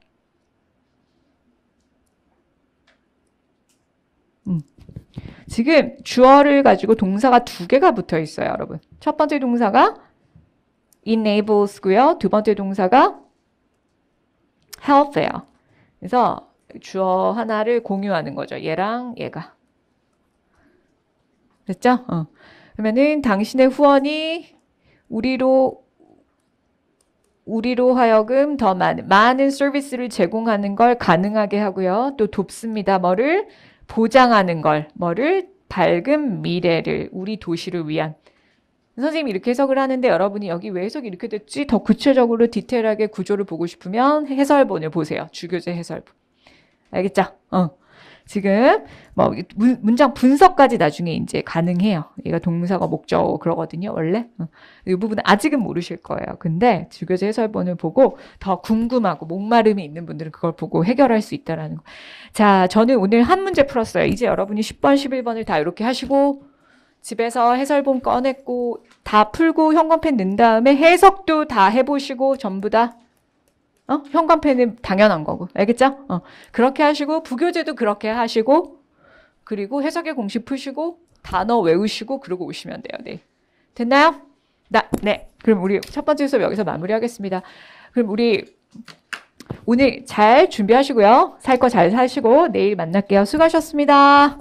음. 지금 주어를 가지고 동사가 두 개가 붙어 있어요, 여러분. 첫 번째 동사가 enables고요. 두 번째 동사가 help예요. 그래서 주어 하나를 공유하는 거죠. 얘랑 얘가. 됐죠? 어. 그러면은 당신의 후원이 우리로 우리로 하여금 더 많은 많은 서비스를 제공하는 걸 가능하게 하고요. 또 돕습니다. 뭐를 보장하는 걸 뭐를 밝은 미래를 우리 도시를 위한 선생님이 이렇게 해석을 하는데 여러분이 여기 왜 해석이 이렇게 됐지? 더 구체적으로 디테일하게 구조를 보고 싶으면 해설본을 보세요. 주교재 해설본. 알겠죠? 어. 지금 뭐 문장 분석까지 나중에 이제 가능해요. 얘가 동사가 목적 그러거든요. 원래 어. 이 부분 아직은 모르실 거예요. 근데 주교재 해설본을 보고 더 궁금하고 목마름이 있는 분들은 그걸 보고 해결할 수 있다라는 거. 자, 저는 오늘 한 문제 풀었어요. 이제 여러분이 10번, 11번을 다 이렇게 하시고 집에서 해설본 꺼냈고 다 풀고 형광펜 넣은 다음에 해석도 다 해보시고 전부 다 어? 현관패는 당연한 거고. 알겠죠? 어. 그렇게 하시고 부교재도 그렇게 하시고 그리고 해석의 공식 푸시고 단어 외우시고 그러고 오시면 돼요. 네. 됐나요? 나, 네. 그럼 우리 첫 번째 수업 여기서 마무리하겠습니다. 그럼 우리 오늘 잘 준비하시고요. 살 거 잘 사시고 내일 만날게요. 수고하셨습니다.